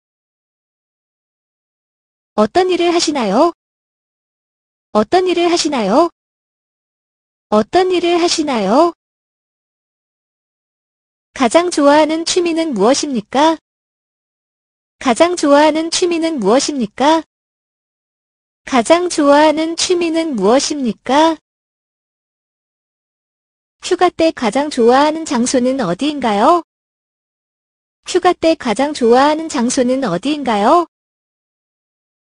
어떤 일을 하시나요? 어떤 일을 하시나요? 어떤 일을 하시나요? 가장 좋아하는 취미는 무엇입니까? 가장 좋아하는 취미는 무엇입니까? 가장 좋아하는 취미는 무엇입니까? 휴가 때 가장 좋아하는 장소는 어디인가요? 휴가 때 가장 좋아하는 장소는 어디인가요?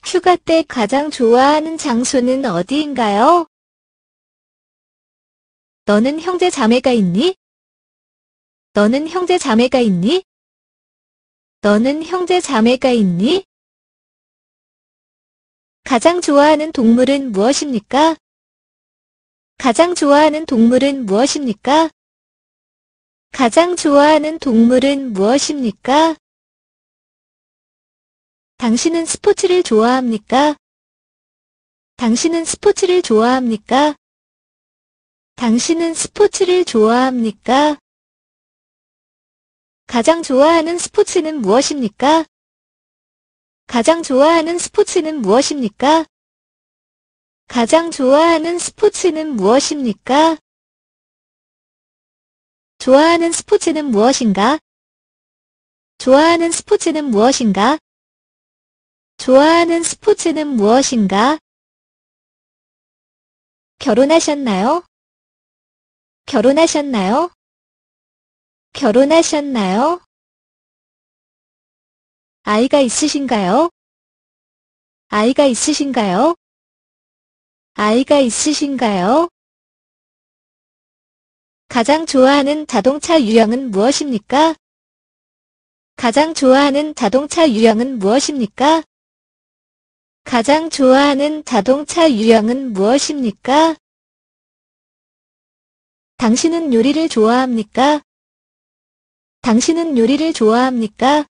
휴가 때 가장 좋아하는 장소는 어디인가요? 너는 형제 자매가 있니? 너는 형제 자매가 있니? 너는 형제 자매가 있니? 가장 좋아하는 동물은 무엇입니까? 가장 좋아하는 동물은 무엇입니까? 가장 좋아하는 동물은 무엇입니까? 당신은 스포츠를 좋아합니까? 당신은 스포츠를 좋아합니까? 당신은 스포츠를 좋아합니까? 가장 좋아하는 스포츠는 무엇입니까? 가장 좋아하는 스포츠는 무엇입니까? 가장 좋아하는 스포츠는 무엇입니까? 좋아하는 스포츠는 무엇인가? 좋아하는 스포츠는 무엇인가? 좋아하는 스포츠는 무엇인가? 결혼하셨나요? 결혼하셨나요? 결혼하셨나요? 아이가 있으신가요? 아이가 있으신가요? 아이가 있으신가요? 가장 좋아하는 자동차 유형은 무엇입니까? 가장 좋아하는 자동차 유형은 무엇입니까? 가장 좋아하는 자동차 유형은 무엇입니까? 당신은 요리를 좋아합니까? 당신은 요리를 좋아합니까?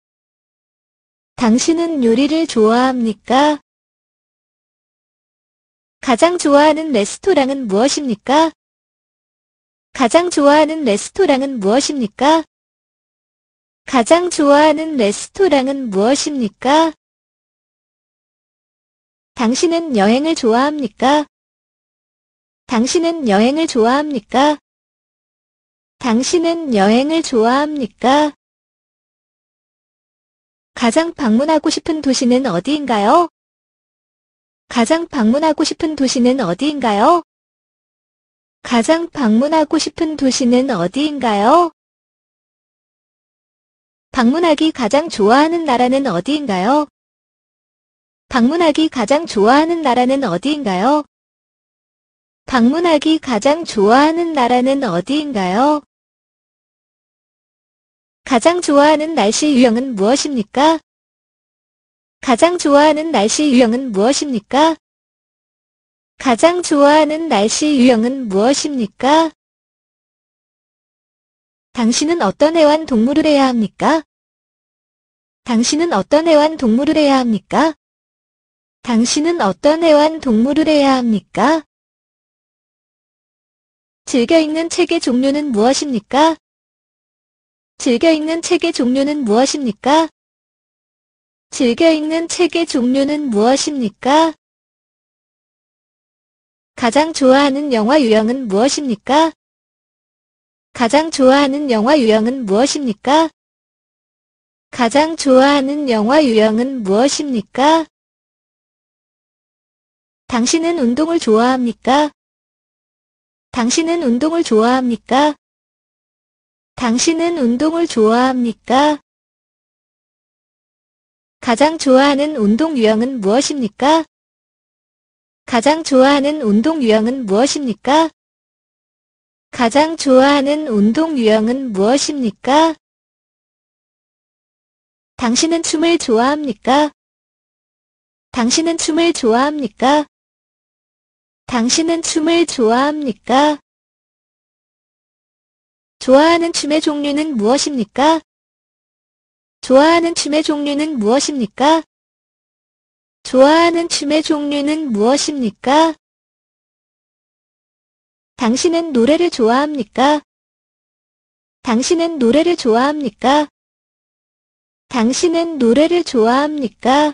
당신은 요리를 좋아합니까? 가장 좋아하는 레스토랑은 무엇입니까? 가장 좋아하는 레스토랑은 무엇입니까? 가장 좋아하는 레스토랑은 무엇입니까? 당신은 여행을 좋아합니까? 당신은 여행을 좋아합니까? 당신은 여행을 좋아합니까? 가장 방문하고 싶은 도시는 어디인가요? 가장 방문하고 싶은 도시는 어디인가요? 가장 방문하고 싶은 도시는 어디인가요? 방문하기 가장 좋아하는 나라는 어디인가요? 방문하기 가장 좋아하는 나라는 어디인가요? 방문하기 가장 좋아하는 나라는 어디인가요? 가장 좋아하는 날씨 유형은 무엇입니까? 가장 좋아하는 날씨 유형은 무엇입니까? 가장 좋아하는 날씨 유형은 무엇입니까? 당신은 어떤 애완동물을 해야 합니까? 당신은 어떤 애완동물을 해야 합니까? 당신은 어떤 애완동물을 해야 합니까? 즐겨 읽는 책의 종류는 무엇입니까? 즐겨 읽는 책의 종류는 무엇입니까? 즐겨 읽는 책의 종류는 무엇입니까? 가장 좋아하는 영화 유형은 무엇입니까? 가장 좋아하는 영화 유형은 무엇입니까? 가장 좋아하는 영화 유형은 무엇입니까? 당신은 운동을 좋아합니까? 당신은 운동을 좋아합니까? 당신은 운동을 좋아합니까? 가장 좋아하는 운동 유형은 무엇입니까? 가장 좋아하는 운동 유형은 무엇입니까? 가장 좋아하는 운동 유형은 무엇입니까? 당신은 춤을 좋아합니까? 당신은 춤을 좋아합니까? 당신은 춤을 좋아합니까? 좋아하는 춤의 종류는 무엇입니까? 좋아하는 춤의 종류는 무엇입니까? 좋아하는 춤의 종류는 무엇입니까? 당신은 노래를 좋아합니까? 당신은 노래를 좋아합니까? 당신은 노래를 좋아합니까?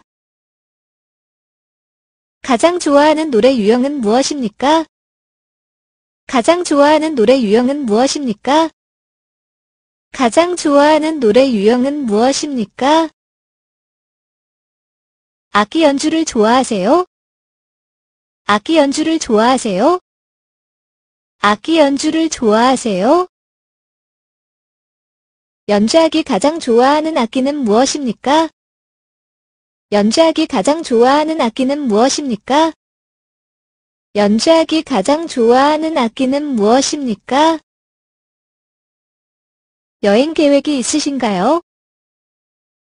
가장 좋아하는 노래 유형은 무엇입니까? 가장 좋아하는 노래 유형은 무엇입니까? 가장 좋아하는 노래 유형은 무엇입니까? 악기 연주를 좋아하세요? 악기 연주를 좋아하세요? 악기 연주를 좋아하세요? 연주하기 가장 좋아하는 악기는 무엇입니까? 연주하기 가장 좋아하는 악기는 무엇입니까? 연주하기 가장 좋아하는 악기는 무엇입니까? 여행 계획이 있으신가요?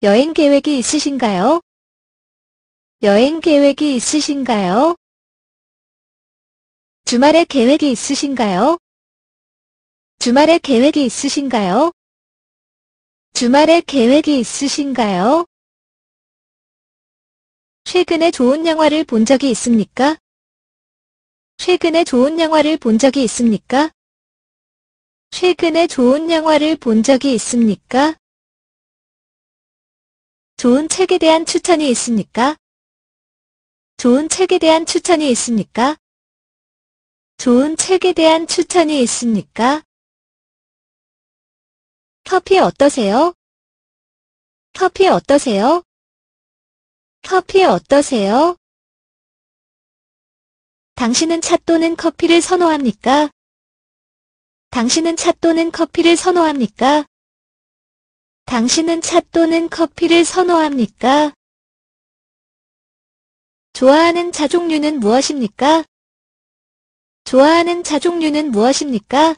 여행 계획이 있으신가요? 여행 계획이 있으신가요? 주말에 계획이 있으신가요? 주말에 계획이 있으신가요? 주말에 계획이 있으신가요? 최근에 좋은 영화를 본 적이 있습니까? 최근에 좋은 영화를 본 적이 있습니까? 최근에 좋은 영화를 본 적이 있습니까? 좋은 책에 대한 추천이 있습니까? 좋은 책에 대한 추천이 있습니까? 좋은 책에 대한 추천이 있습니까? 커피 어떠세요? 커피 어떠세요? 커피 어떠세요? 당신은 차 또는 커피를 선호합니까? 당신은 차 또는 커피를 선호합니까? 당신은 차 또는 커피를 선호합니까? 좋아하는 차 종류는 무엇입니까? 좋아하는 차 종류는 무엇입니까?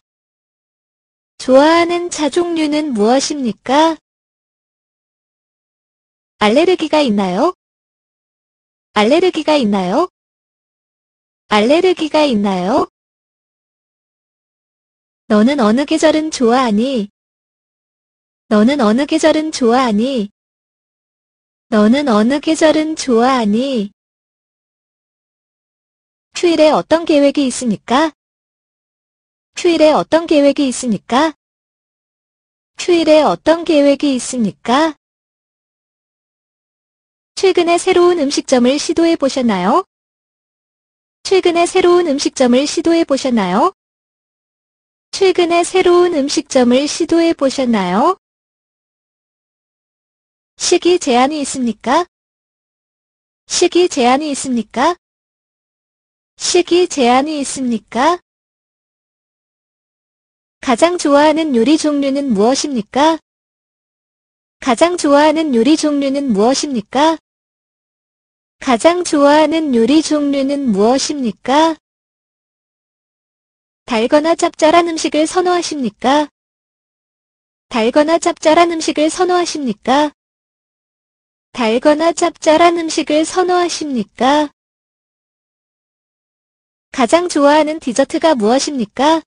좋아하는 차 종류는 무엇입니까? 알레르기가 있나요? 알레르기가 있나요? 알레르기가 있나요? 너는 어느 계절은 좋아하니? 너는 어느 계절은 좋아하니? 너는 어느 계절은 좋아하니? 휴일에 어떤 계획이 있습니까? 휴일에 어떤 계획이 있습니까? 휴일에 어떤 계획이 있습니까? 최근에 새로운 음식점을 시도해 보셨나요? 최근에 새로운 음식점을 시도해 보셨나요? 최근에 새로운 음식점을 시도해 보셨나요? 시기 제한이 있습니까? 시기 제한이 있습니까? 시기 제한이 있습니까? 가장 좋아하는 요리 종류는 무엇입니까? 가장 좋아하는 요리 종류는 무엇입니까? 가장 좋아하는 요리 종류는 무엇입니까? 달거나 짭짤한 음식을 선호하십니까? 달거나 짭짤한 음식을 선호하십니까? 달거나 짭짤한 음식을 선호하십니까? 가장 좋아하는 디저트가 무엇입니까?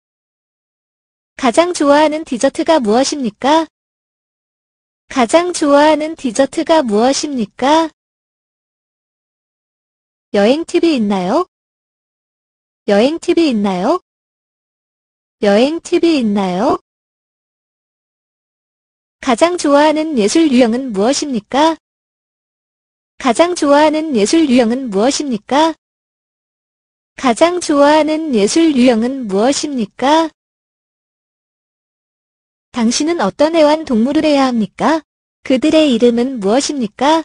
가장 좋아하는 디저트가 무엇입니까? 가장 좋아하는 디저트가 무엇입니까? 여행 팁이 있나요? 여행 팁이 있나요? 여행 팁이 있나요? 가장 좋아하는 예술 유형은 무엇입니까? 가장 좋아하는 예술 유형은 무엇입니까? 가장 좋아하는 예술 유형은 무엇입니까? 당신은 어떤 애완 동물을 해야 합니까? 그들의 이름은 무엇입니까?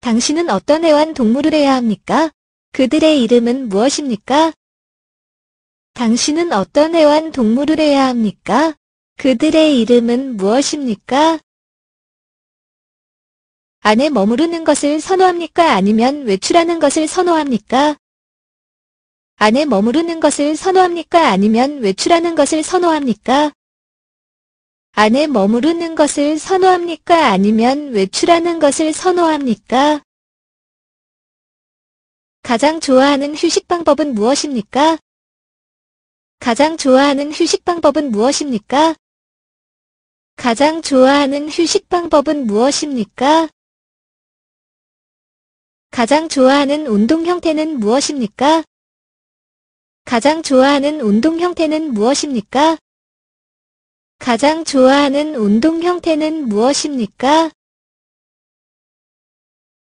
당신은 어떤 애완 동물을 해야 합니까? 그들의 이름은 무엇입니까? 당신은 어떤 애완동물을 해야 합니까? 그들의 이름은 무엇입니까? 안에 머무르는 것을 선호합니까? 아니면 외출하는 것을 선호합니까? 안에 머무르는 것을 선호합니까? 아니면 외출하는 것을 선호합니까? 안에 머무르는 것을 선호합니까? 아니면 외출하는 것을 선호합니까? 가장 좋아하는 휴식 방법은 무엇입니까? 가장 좋아하는 휴식 방법은 무엇입니까? 가장 좋아하는 휴식 방법은 무엇입니까? 가장 좋아하는 운동 형태는 무엇입니까? 가장 좋아하는 운동 형태는 무엇입니까? 가장 좋아하는 운동 형태는 무엇입니까?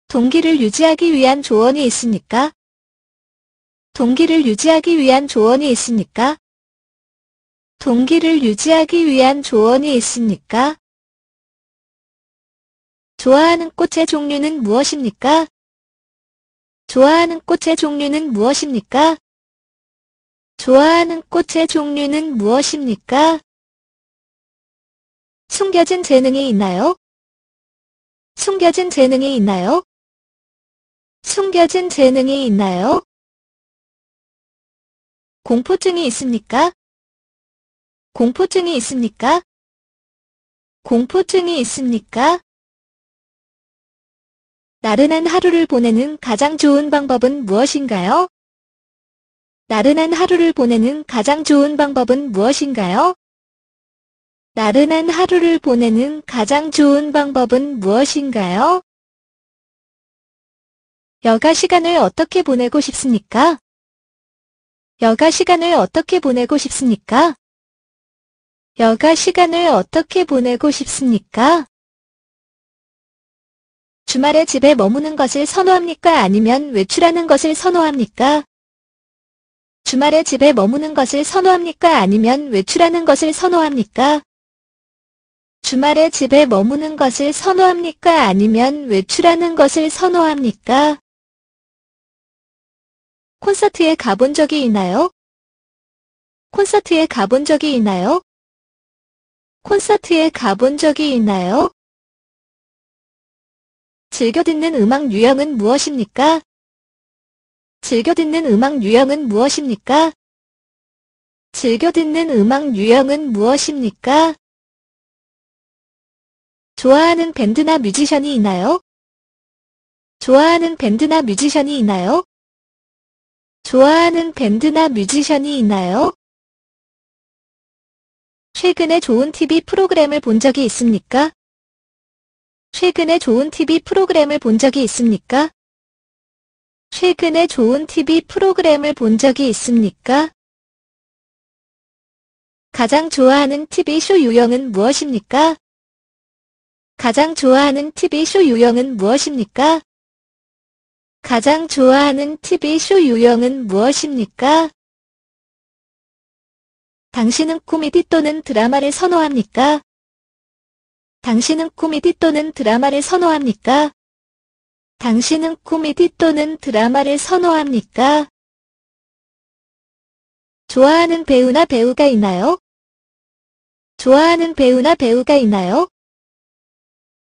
동기를 유지하기 위한 조언이 있습니까? 동기를 유지하기 위한 조언이 있습니까? 동기를 유지하기 위한 조언이 있습니까? 좋아하는 꽃의 종류는 무엇입니까? 좋아하는 꽃의 종류는 무엇입니까? 좋아하는 꽃의 종류는 무엇입니까? 숨겨진 재능이 있나요? 숨겨진 재능이 있나요? 숨겨진 재능이 있나요? 공포증이 있습니까? 공포증이 있습니까? 공포증이 있습니까? 나른한 하루를 보내는 가장 좋은 방법은 무엇인가요? 나른한 하루를 보내는 가장 좋은 방법은 무엇인가요? 나른한 하루를 보내는 가장 좋은 방법은 무엇인가요? 여가 시간을 어떻게 보내고 싶습니까? 여가 시간을 어떻게 보내고 싶습니까? 여가 시간을 어떻게 보내고 싶습니까? 주말에 집에 머무는 것을 선호합니까? 아니면 외출하는 것을 선호합니까? 주말에 집에 머무는 것을 선호합니까? 아니면 외출하는 것을 선호합니까? 주말에 집에 머무는 것을 선호합니까? 아니면 외출하는 것을 선호합니까? 콘서트에 가본 적이 있나요? 콘서트에 가본 적이 있나요? 콘서트에 가본 적이 있나요? 즐겨 듣는 음악 유형은 무엇입니까? 즐겨 듣는 음악 유형은 무엇입니까? 즐겨 듣는 음악 유형은 무엇입니까? 좋아하는 밴드나 뮤지션이 있나요? 좋아하는 밴드나 뮤지션이 있나요? 좋아하는 밴드나 뮤지션이 있나요? 최근에 좋은 TV 프로그램을 본 적이 있습니까? 최근에 좋은 TV 프로그램을 본 적이 있습니까? 최근에 좋은 TV 프로그램을 본 적이 있습니까? 가장 좋아하는 TV쇼 유형은 무엇입니까? 가장 좋아하는 TV쇼 유형은 무엇입니까? 가장 좋아하는 TV쇼 유형은 무엇입니까? 당신은 코미디 또는 드라마를 선호합니까? 당신은 코미디 또는 드라마를 선호합니까? 당신은 코미디 또는 드라마를 선호합니까? 좋아하는 배우나 배우가 있나요? 좋아하는 배우나 배우가 있나요?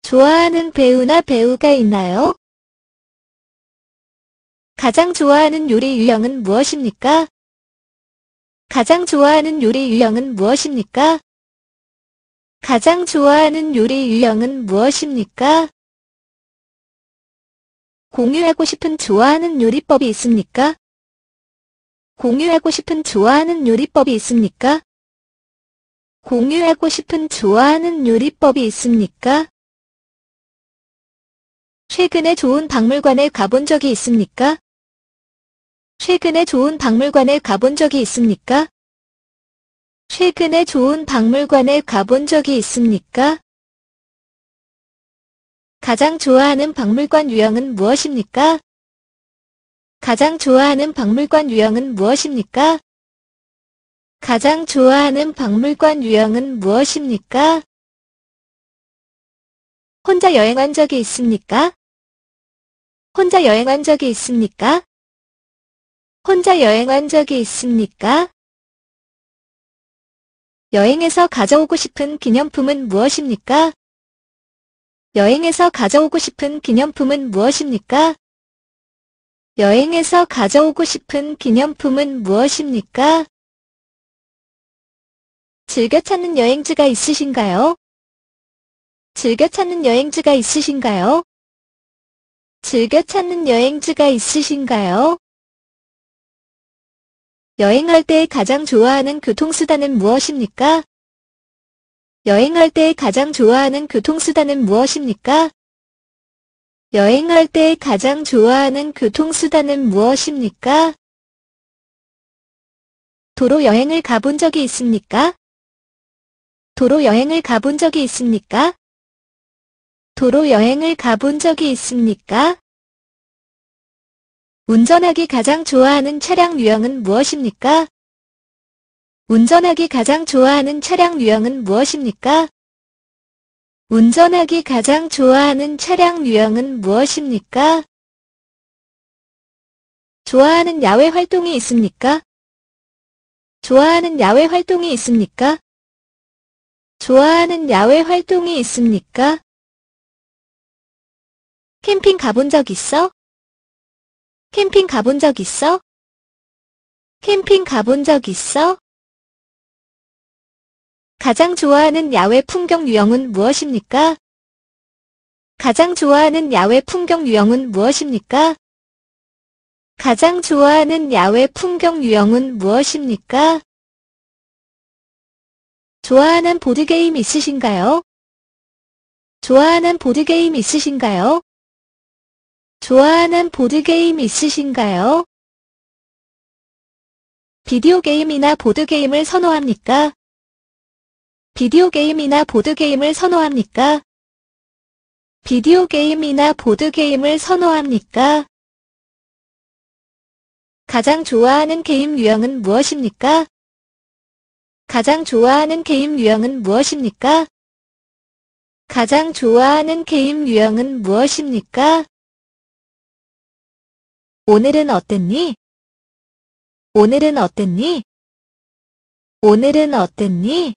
좋아하는 배우나 배우가 있나요? 가장 좋아하는 요리 유형은 무엇입니까? 가장 좋아하는 요리 유형은 무엇입니까? 가장 좋아하는 요리 유형은 무엇입니까? 공유하고 싶은 좋아하는 요리법이 있습니까? 공유하고 싶은 좋아하는 요리법이 있습니까? 공유하고 싶은 좋아하는 요리법이 있습니까? 최근에 좋은 박물관에 가본 적이 있습니까? 최근에 좋은 박물관에 가본 적이 있습니까? 최근에 좋은 박물관에 가본 적이 있습니까? 가장 좋아하는 박물관 유형은 무엇입니까? 가장 좋아하는 박물관 유형은 무엇입니까? 가장 좋아하는 박물관 유형은 무엇입니까? 혼자 여행한 적이 있습니까? 혼자 여행한 적이 있습니까? 혼자 여행한 적이 있습니까? 여행에서 가져오고 싶은 기념품은 무엇입니까? 여행에서 가져오고 싶은 기념품은 무엇입니까? 여행에서 가져오고 싶은 기념품은 무엇입니까? 즐겨 찾는 여행지가 있으신가요? 즐겨 찾는 여행지가 있으신가요? 즐겨 찾는 여행지가 있으신가요? 여행할 때 가장 좋아하는 교통수단은 무엇입니까? 여행할 때 가장 좋아하는 교통수단은 무엇입니까? 여행할 때 가장 좋아하는 교통수단은 무엇입니까? 도로 여행을 가본 적이 있습니까? 도로 여행을 가본 적이 있습니까? 도로 여행을 가본 적이 있습니까? 운전하기 가장 좋아하는 차량 유형은 무엇입니까? 운전하기 가장 좋아하는 차량 유형은 무엇입니까? 운전하기 가장 좋아하는 차량 유형은 무엇입니까? 좋아하는 야외 활동이 있습니까? 좋아하는 야외 활동이 있습니까? 좋아하는 야외 활동이 있습니까? 캠핑 가본 적 있어? 캠핑 가본 적 있어? 캠핑 가본 적 있어? 가장 좋아하는 야외 풍경 유형은 무엇입니까? 가장 좋아하는 야외 풍경 유형은 무엇입니까? 가장 좋아하는 야외 풍경 유형은 무엇입니까? 좋아하는 보드게임 있으신가요? 좋아하는 보드게임 있으신가요? 좋아하는 보드게임 있으신가요? 비디오 게임이나 보드게임을 선호합니까? 비디오 게임이나 보드게임을 선호합니까? 비디오 게임이나 보드게임을 선호합니까? 가장 좋아하는 게임 유형은 무엇입니까? 가장 좋아하는 게임 유형은 무엇입니까? 가장 좋아하는 게임 유형은 무엇입니까? 오늘은 어땠니? 오늘은 어땠니? 오늘은 어땠니?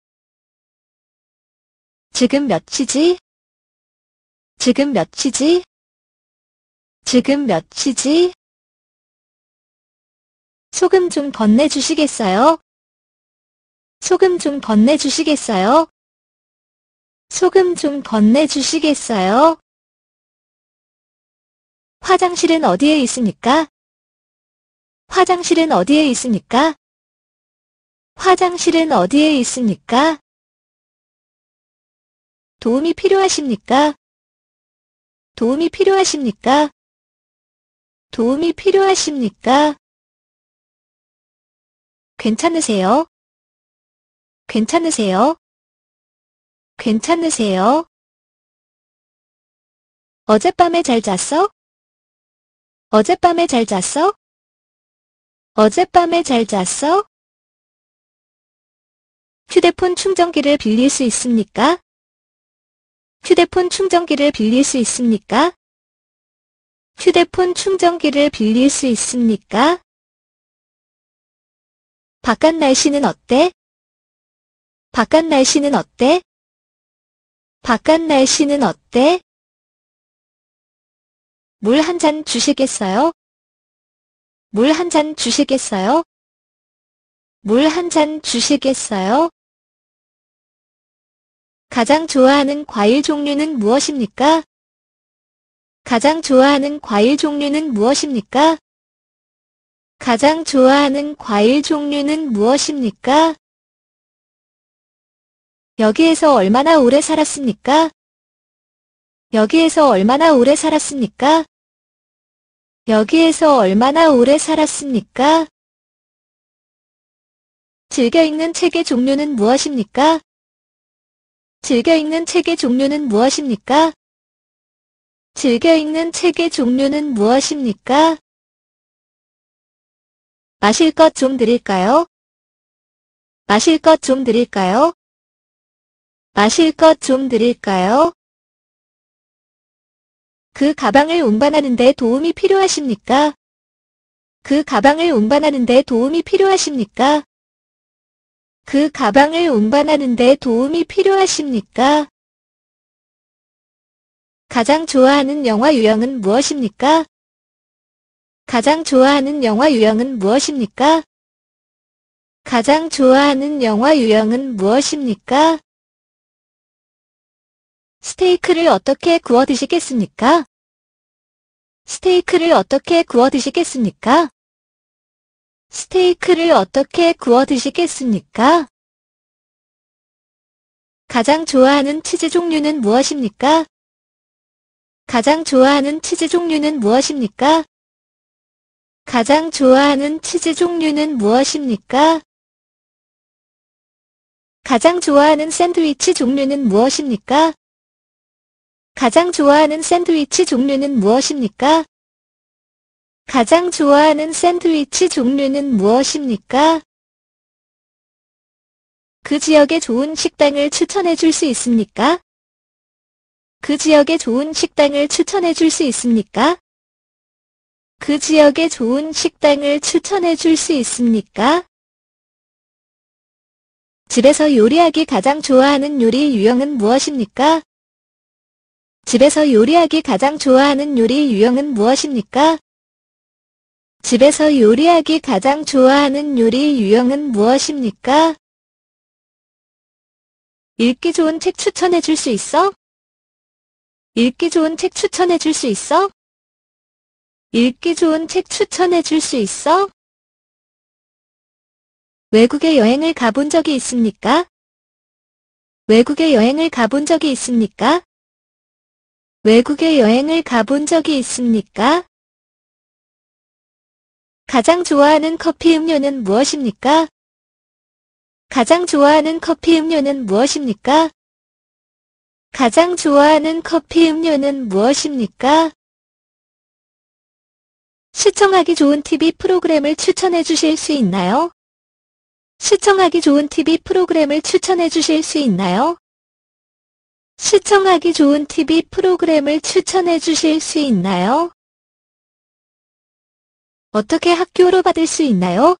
지금 몇 시지? 지금 몇 시지? 지금 몇 시지? 소금 좀 건네주시겠어요? 소금 좀 건네주시겠어요? 소금 좀 건네주시겠어요? 화장실은 어디에 있습니까? 화장실은 어디에 있습니까? 화장실은 어디에 있습니까? 도움이 필요하십니까? 도움이 필요하십니까? 도움이 필요하십니까? 괜찮으세요? 괜찮으세요? 괜찮으세요? 어젯밤에 잘 잤어? 어젯밤에 잘 잤어? 어젯밤에 잘 잤어? 휴대폰 충전기를 빌릴 수 있습니까? 휴대폰 충전기를 빌릴 수 있습니까? 휴대폰 충전기를 빌릴 수 있습니까? 바깥 날씨는 어때? 바깥 날씨는 어때? 바깥 날씨는 어때? 물한잔 주시겠어요? 물 한 잔 주시겠어요? 물 한 잔 주시겠어요? 가장 좋아하는 과일 종류는 무엇입니까? 가장 좋아하는 과일 종류는 무엇입니까? 가장 좋아하는 과일 종류는 무엇입니까? 여기에서 얼마나 오래 살았습니까? 여기에서 얼마나 오래 살았습니까? 여기에서 얼마나 오래 살았습니까? 즐겨 읽는 책의 종류는 무엇입니까? 즐겨 읽는 책의 종류는 무엇입니까? 즐겨 읽는 책의 종류는 무엇입니까? 마실 것 좀 드릴까요? 마실 것 좀 드릴까요? 마실 것 좀 드릴까요? 그 가방을 운반하는 데 도움이 필요하십니까? 그 가방을 운반하는 데 도움이 필요하십니까? 그 가방을 운반하는 데 도움이 필요하십니까? 가장 좋아하는 영화 유형은 무엇입니까? 가장 좋아하는 영화 유형은 무엇입니까? 가장 좋아하는 영화 유형은 무엇입니까? 스테이크를 어떻게 구워 드시겠습니까? 스테이크를 어떻게 구워 드시겠습니까? 스테이크를 어떻게 구워 드시겠습니까? 가장 좋아하는 치즈 종류는 무엇입니까? 가장 좋아하는 치즈 종류는 무엇입니까? 가장 좋아하는 치즈 종류는 무엇입니까? 가장 좋아하는 샌드위치 종류는 무엇입니까? 가장 좋아하는 샌드위치 종류는 무엇입니까? 가장 좋아하는 샌드위치 종류는 무엇입니까? 그 지역에 좋은 식당을 추천해 줄 수 있습니까? 그 지역에 좋은 식당을 추천해 줄 수 있습니까? 그 지역에 좋은 식당을 추천해 줄 수 있습니까? 집에서 요리하기 가장 좋아하는 요리 유형은 무엇입니까? 집에서 요리하기 가장 좋아하는 요리 유형은 무엇입니까? 집에서 요리하기 가장 좋아하는 요리 유형은 무엇입니까? 읽기 좋은 책 추천해 줄 수 있어? 읽기 좋은 책 추천해 줄수 있어? 읽기 좋은 책 추천해 줄수 있어? 외국에 여행을 가본 적이 있습니까? 외국에 여행을 가본 적이 있습니까? 외국에 여행을 가본 적이 있습니까? 가장 좋아하는 커피 음료는 무엇입니까? 가장 좋아하는 커피 음료는 무엇입니까? 가장 좋아하는 커피 음료는 무엇입니까? 시청하기 좋은 TV 프로그램을 추천해 주실 수 있나요? 시청하기 좋은 TV 프로그램을 추천해 주실 수 있나요? 시청하기 좋은 TV 프로그램을 추천해 주실 수 있나요? 어떻게 학교로 받을 수 있나요?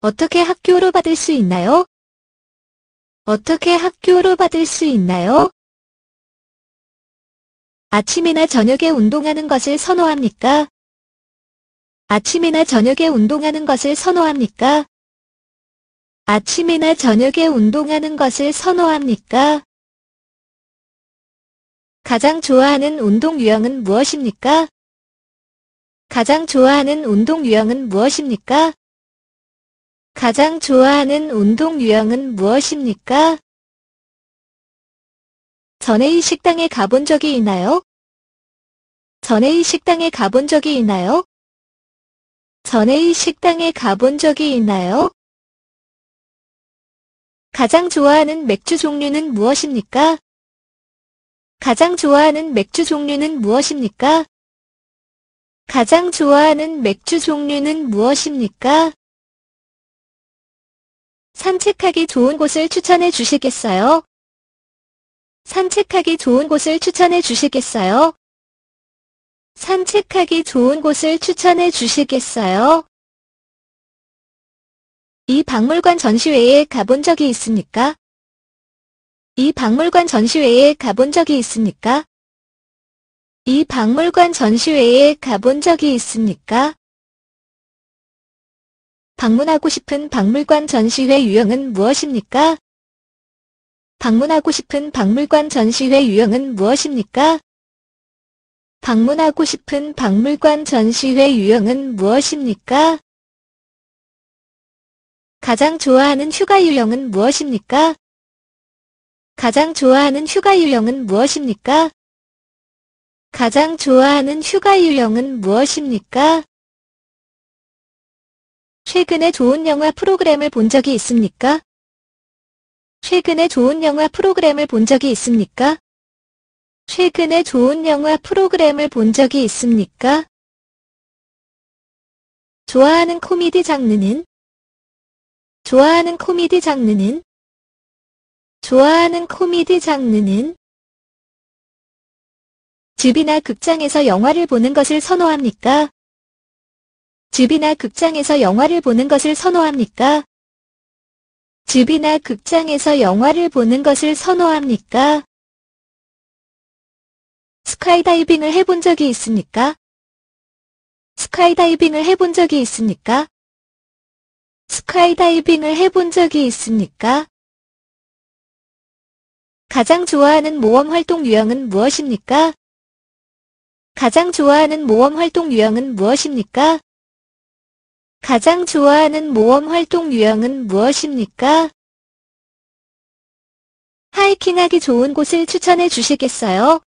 어떻게 학교로 받을 수 있나요? 어떻게 학교로 받을 수 있나요? 아침이나 저녁에 운동하는 것을 선호합니까? 아침이나 저녁에 운동하는 것을 선호합니까? 아침이나 저녁에 운동하는 것을 선호합니까? 가장 좋아하는 운동 유형은 무엇입니까? 가장 좋아하는 운동 유형은 무엇입니까? 가장 좋아하는 운동 유형은 무엇입니까? 전에이 식당에 가본 적이 있나요? 전에이 식당에 가본 적이 있나요? 전에이 식당에 가본 적이 있나요? 가장 좋아하는 맥주 종류는 무엇입니까? 가장 좋아하는 맥주 종류는 무엇입니까? 가장 좋아하는 맥주 종류는 무엇입니까? 산책하기 좋은 곳을 추천해 주시겠어요? 산책하기 좋은 곳을 추천해 주시겠어요? 산책하기 좋은 곳을 추천해 주시겠어요? 이 박물관 전시회에 가본 적이 있습니까? 이 박물관 전시회에 가본 적이 있습니까? 이 박물관 전시회에 가본 적이 있습니까? 방문하고 싶은 박물관 전시회 유형은 무엇입니까? 방문하고 싶은 박물관 전시회 유형은 무엇입니까? 방문하고 싶은 박물관 전시회 유형은 무엇입니까? 가장 좋아하는 휴가 유형은 무엇입니까? 가장 좋아하는 휴가 유형은 무엇입니까? 가장 좋아하는 휴가 유형은 무엇입니까? 최근에 좋은 영화 프로그램을 본 적이 있습니까? 최근에 좋은 영화 프로그램을 본 적이 있습니까? 최근에 좋은 영화 프로그램을 본 적이 있습니까? 좋아하는 코미디 장르는 좋아하는 코미디 장르는 좋아하는 코미디 장르는 집이나 극장에서 영화를 보는 것을 선호합니까? 집이나 극장에서 영화를 보는 것을 선호합니까? 집이나 극장에서 영화를 보는 것을 선호합니까? 스카이다이빙을 해본 적이 있습니까? 스카이다이빙을 해본 적이 있습니까? 스카이다이빙을 해본 적이 있습니까? 가장 좋아하는 모험 활동 유형은 무엇입니까? 가장 좋아하는 모험 활동 유형은 무엇입니까? 가장 좋아하는 모험 활동 유형은 무엇입니까? 하이킹하기 좋은 곳을 추천해 주시겠어요?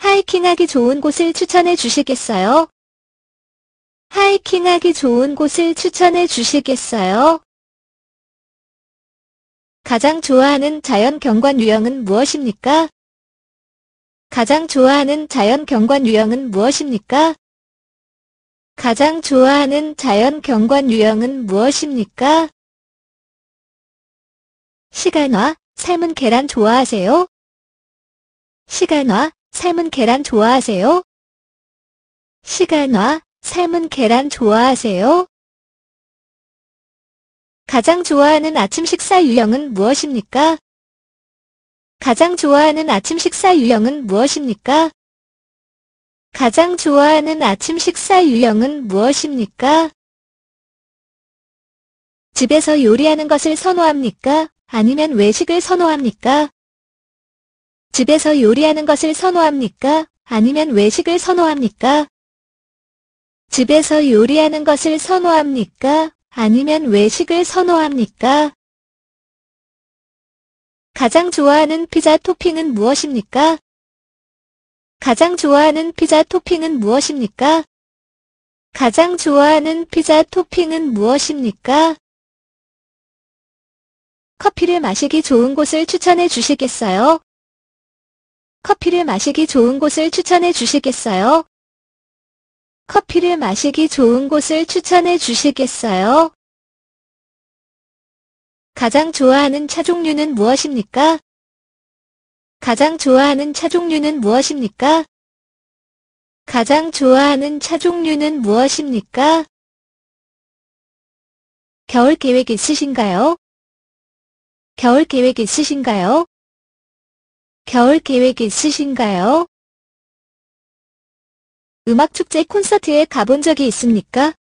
하이킹하기 좋은 곳을 추천해 주시겠어요? 하이킹하기 좋은 곳을 추천해 주시겠어요? 가장 좋아하는 자연 경관 유형은 무엇입니까? 가장 좋아하는 자연 경관 유형은 무엇입니까? 가장 좋아하는 자연 경관 유형은 무엇입니까? 시간화, 삶은 계란 좋아하세요? 시간화, 삶은 계란 좋아하세요? 시간화, 삶은 계란 좋아하세요? 가장 좋아하는 아침 식사 유형은 무엇입니까? 가장 좋아하는 아침 식사 유형은 무엇입니까? 가장 좋아하는 아침 식사 유형은 무엇입니까? 집에서 요리하는 것을 선호합니까? 아니면 외식을 선호합니까? 집에서 요리하는 것을 선호합니까? 아니면 외식을 선호합니까? 집에서 요리하는 것을 선호합니까? 아니면 외식을 선호합니까? 가장 좋아하는 피자 토핑은 무엇입니까? 가장 좋아하는 피자 토핑은 무엇입니까? 가장 좋아하는 피자 토핑은 무엇입니까? 커피를 마시기 좋은 곳을 추천해 주시겠어요? 커피를 마시기 좋은 곳을 추천해 주시겠어요? 커피를 마시기 좋은 곳을 추천해 주시겠어요? 가장 좋아하는 차 종류는 무엇입니까? 가장 좋아하는 차 종류는 무엇입니까? 가장 좋아하는 차 종류는 무엇입니까? 겨울 계획 있으신가요? 겨울 계획 있으신가요? 겨울 계획 있으신가요? 음악축제 콘서트에 가본 적이 있습니까?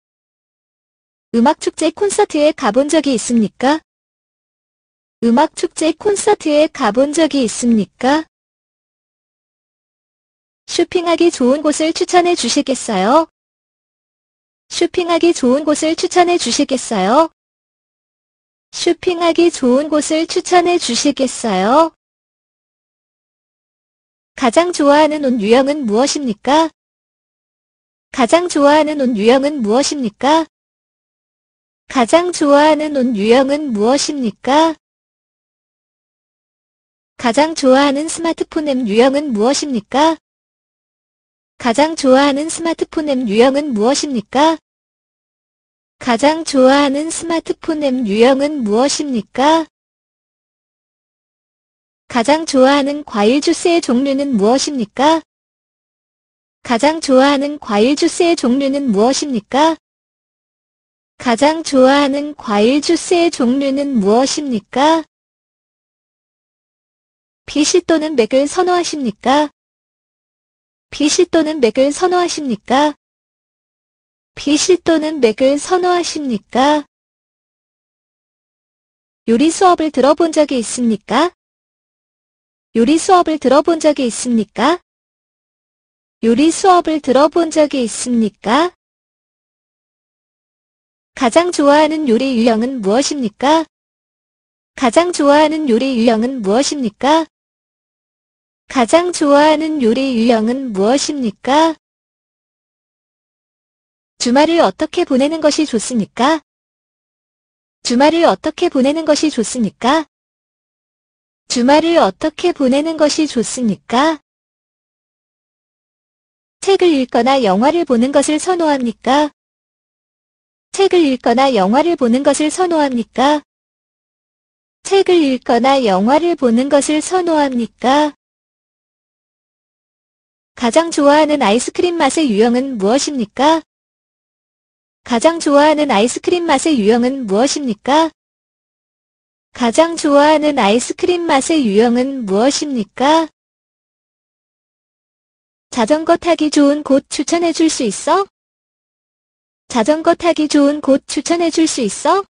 음악축제 콘서트에 가본 적이 있습니까? 음악축제 콘서트에 가본 적이 있습니까? 쇼핑하기 좋은 곳을 추천해 주시겠어요? 쇼핑하기 좋은 곳을 추천해 주시겠어요? 쇼핑하기 좋은 곳을 추천해 주시겠어요? 가장 좋아하는 옷 유형은 무엇입니까? 가장 좋아하는 옷 유형은 무엇입니까? 가장 좋아하는 옷 유형은 무엇입니까? 가장 좋아하는 스마트폰 앱 유형은 무엇입니까? 가장 좋아하는 스마트폰 앱 유형은 무엇입니까? 가장 좋아하는 스마트폰 앱 유형은 무엇입니까? 가장 좋아하는 과일 주스의 종류는 무엇입니까? 가장 좋아하는 과일 주스의 종류는 무엇입니까? 가장 좋아하는 과일 주스의 종류는 무엇입니까? BC 또는 맥을 선호하십니까? BC 또는 맥을 선호하십니까? BC 또는 맥을 선호하십니까? 요리 수업을 들어본 적이 있습니까? 요리 수업을 들어본 적이 있습니까? 요리 수업을 들어본 적이 있습니까? 가장 좋아하는 요리 유형은 무엇입니까? 가장 좋아하는 요리 유형은 무엇입니까? 가장 좋아하는 요리 유형은 무엇입니까? 주말을 어떻게 보내는 것이 좋습니까? 주말을 어떻게 보내는 것이 좋습니까? 주말을 어떻게 보내는 것이 좋습니까? 책을 읽거나 영화를 보는 것을 선호합니까? 책을 읽거나 영화를 보는 것을 선호합니까? 책을 읽거나 영화를 보는 것을 선호합니까? 가장 좋아하는 아이스크림 맛의 유형은 무엇입니까? 가장 좋아하는 아이스크림 맛의 유형은 무엇입니까? 가장 좋아하는 아이스크림 맛의 유형은 무엇입니까? 자전거 타기 좋은 곳 추천해 줄 수 있어? 자전거 타기 좋은 곳 추천해 줄 수 있어?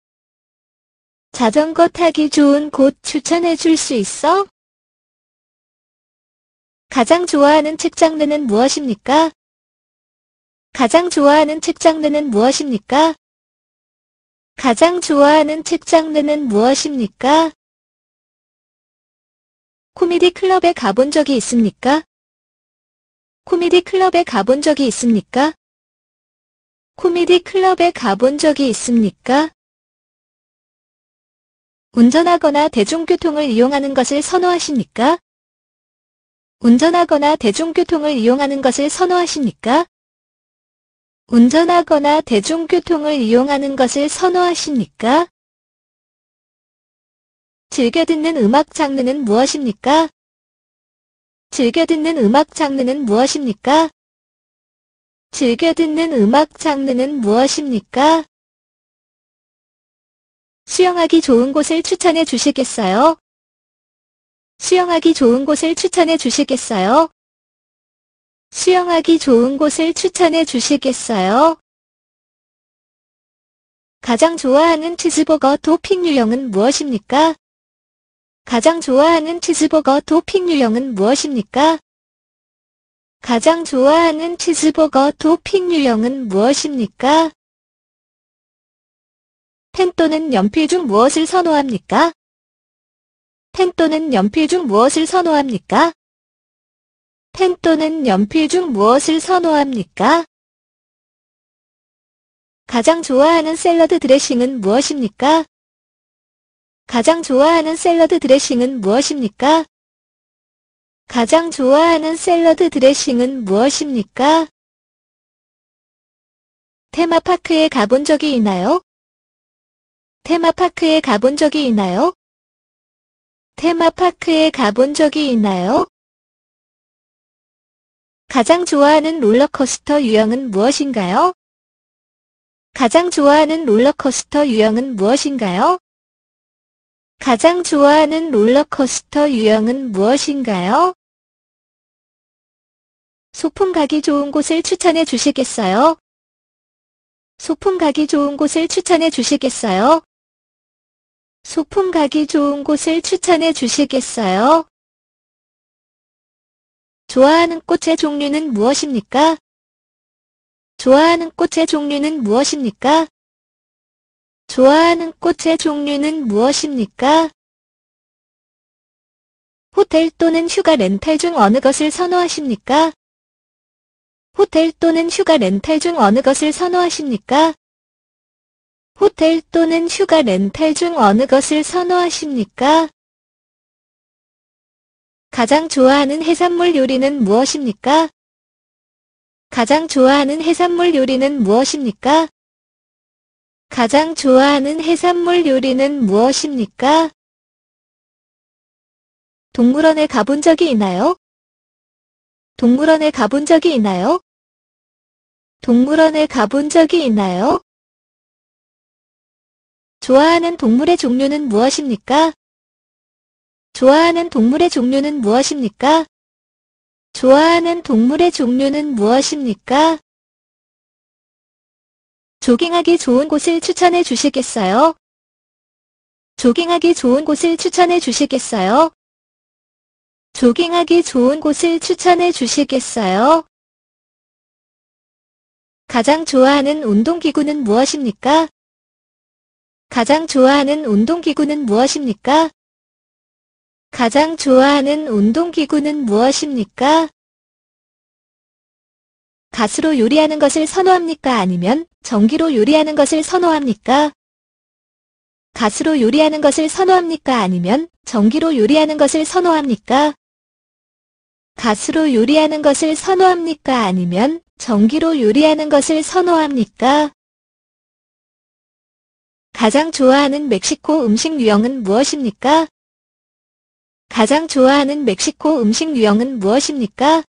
자전거 타기 좋은 곳 추천해 줄 수 있어? 가장 좋아하는 책 장르는 무엇입니까? 가장 좋아하는 책 장르는 무엇입니까? 가장 좋아하는 책 장르는 무엇입니까? 코미디 클럽에 가본 적이 있습니까? 코미디 클럽에 가본 적이 있습니까? 코미디 클럽에 가본 적이 있습니까? 운전하거나 대중교통을 이용하는 것을 선호하십니까? 운전하거나 대중교통을 이용하는 것을 선호하십니까? 운전하거나 대중교통을 이용하는 것을 선호하십니까? 즐겨 듣는 음악 장르는 무엇입니까? 즐겨 듣는 음악 장르는 무엇입니까? 즐겨 듣는 음악 장르는 무엇입니까? 수영하기 좋은 곳을 추천해 주시겠어요? 수영하기 좋은 곳을 추천해 주시겠어요? 수영하기 좋은 곳을 추천해 주시겠어요? 가장 좋아하는 치즈버거 토핑 유형은 무엇입니까? 가장 좋아하는 치즈버거 토핑 유형은 무엇입니까? 가장 좋아하는 치즈버거 토핑 유형은 무엇입니까? 펜 또는 연필 중 무엇을 선호합니까? 펜 또는 연필 중 무엇을 선호합니까? 펜 또는 연필 중 무엇을 선호합니까? 가장 좋아하는 샐러드 드레싱은 무엇입니까? 가장 좋아하는 샐러드 드레싱은 무엇입니까? 가장 좋아하는 샐러드 드레싱은 무엇입니까? 테마파크에 가본 적이 있나요? 테마파크에 가본 적이 있나요? 테마파크에 가본 적이 있나요? 가장 좋아하는 롤러코스터 유형은 무엇인가요? 가장 좋아하는 롤러코스터 유형은 무엇인가요? 가장 좋아하는 롤러코스터 유형은 무엇인가요? 소풍 가기 좋은 곳을 추천해 주시겠어요? 소풍 가기 좋은 곳을 추천해 주시겠어요? 소풍 가기 좋은 곳을 추천해 주시겠어요? 좋아하는 꽃의 종류는 무엇입니까? 좋아하는 꽃의 종류는 무엇입니까? 좋아하는 꽃의 종류는 무엇입니까? 호텔 또는 휴가 렌탈 중 어느 것을 선호하십니까? 호텔 또는 휴가 렌탈 중 어느 것을 선호하십니까? 호텔 또는 휴가 렌탈 중 어느 것을 선호하십니까? 가장 좋아하는 해산물 요리는 무엇입니까? 가장 좋아하는 해산물 요리는 무엇입니까? 가장 좋아하는 해산물 요리는 무엇입니까? 동물원에 가본 적이 있나요? 동물원에 가본 적이 있나요? 동물원에 가본 적이 있나요? 좋아하는 동물의 종류는 무엇입니까? 좋아하는 동물의 종류는 무엇입니까? 좋아하는 동물의 종류는 무엇입니까? 조깅하기 좋은 곳을 추천해 주시겠어요? 조깅하기 좋은 곳을 추천해 주시겠어요? 조깅하기 좋은 곳을 추천해 주시겠어요? 가장 좋아하는 운동기구는 무엇입니까? 가장 좋아하는 운동기구는 무엇입니까? 가장 좋아하는 운동기구는 무엇입니까? 가스로 요리하는 것을 선호합니까? 아니면 전기로 요리하는 것을 선호합니까? 가스로 요리하는 것을 선호합니까? 아니면 전기로 요리하는 것을 선호합니까? 가스로 요리하는 것을 선호합니까? 아니면 전기로 요리하는 것을 선호합니까? 가장 좋아하는 멕시코 음식 유형은 무엇입니까? 가장 좋아하는 멕시코 음식 유형은 무엇입니까?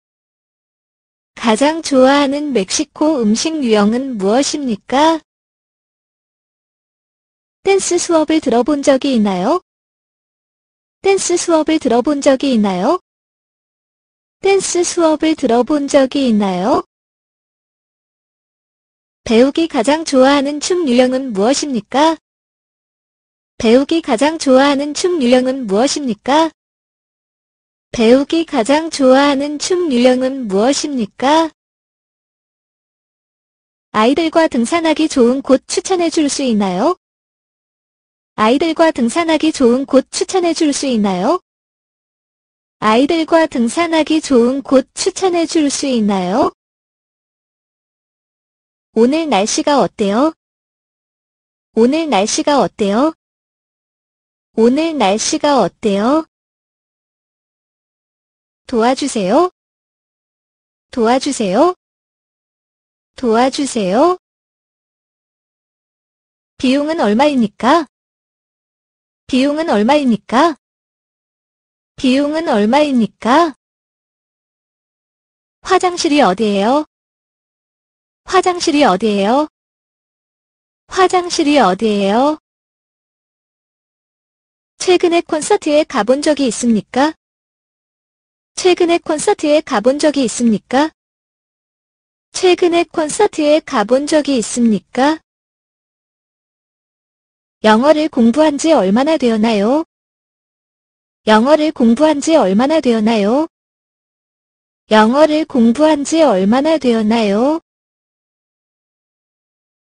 가장 좋아하는 멕시코 음식 유형은 무엇입니까? 댄스 수업을 들어본 적이 있나요? 댄스 수업을 들어본 적이 있나요? 댄스 수업을 들어본 적이 있나요? 배우기 가장 좋아하는 춤 유형은 무엇입니까? 배우기 가장 좋아하는 춤 유형은 무엇입니까? 배우기 가장 좋아하는 춤 유형은 무엇입니까? 아이들과 등산하기 좋은 곳 추천해 줄 수 있나요? 아이들과 등산하기 좋은 곳 추천해 줄 수 있나요? 아이들과 등산하기 좋은 곳 추천해 줄 수 있나요? 오늘 날씨가 어때요? 오늘 날씨가 어때요? 오늘 날씨가 어때요? 도와주세요. 도와주세요. 도와주세요. 비용은 얼마입니까? 비용은 얼마입니까? 비용은 얼마입니까? 화장실이 어디예요? 화장실이 어디예요? 화장실이 어디예요? 최근에 콘서트에 가본 적이 있습니까? 최근에 콘서트에 가본 적이 있습니까? 최근에 콘서트에 가본 적이 있습니까? 영어를 공부한 지 얼마나 되었나요? 영어를 공부한 지 얼마나 되었나요? 영어를 공부한 지 얼마나 되었나요?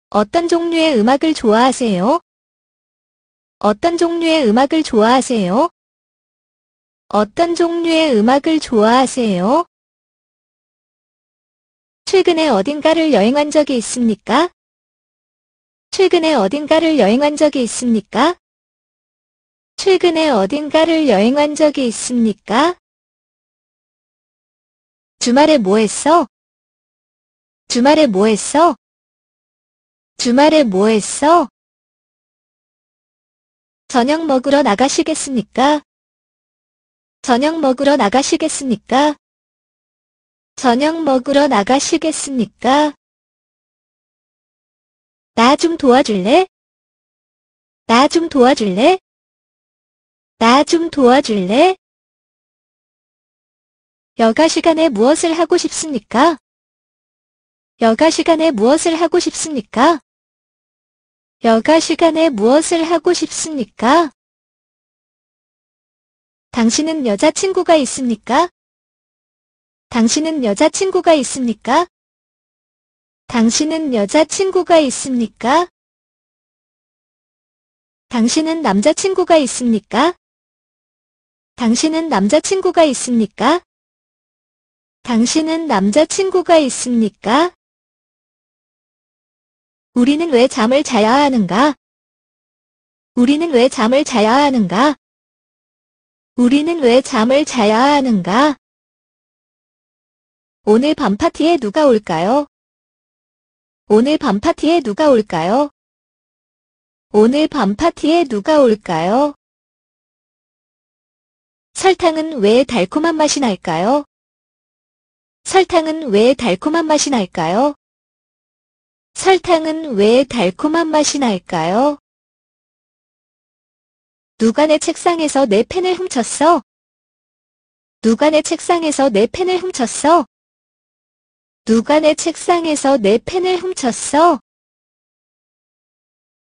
어떤 종류의 음악을 좋아하세요? 어떤 종류의 음악을 좋아하세요? 어떤 종류의 음악을 좋아하세요? 최근에 어딘가를 여행한 적이 있습니까? 최근에 어딘가를 여행한 적이 있습니까? 최근에 어딘가를 여행한 적이 있습니까? 주말에 뭐 했어? 주말에 뭐 했어? 주말에 뭐 했어? 저녁 먹으러 나가시겠습니까? 저녁 먹으러 나가시겠습니까? 저녁 먹으러 나가시겠습니까? 나 좀 도와줄래? 나 좀 도와줄래? 나 좀 도와줄래? 여가 시간에 무엇을 하고 싶습니까? 여가 시간에 무엇을 하고 싶습니까? 여가 시간에 무엇을 하고 싶습니까? 당신은 여자친구가 있습니까? 당신은 여자친구가 있습니까? 당신은 여자친구가 있습니까? 당신은 남자친구가 있습니까? 당신은 남자친구가 있습니까? 당신은 남자친구가 있습니까? 우리는 왜 잠을 자야 하는가? 우리는 왜 잠을 자야 하는가? 우리는 왜 잠을 자야 하는가? 오늘 밤 파티에 누가 올까요? 오늘 밤 파티에 누가 올까요? 오늘 밤 파티에 누가 올까요? 설탕은 왜 달콤한 맛이 날까요? 설탕은 왜 달콤한 맛이 날까요? 설탕은 왜 달콤한 맛이 날까요? 누가 내 책상에서 내 펜을 훔쳤어? 누가 내 책상에서 내 펜을 훔쳤어? 누가 내 책상에서 내 펜을 훔쳤어?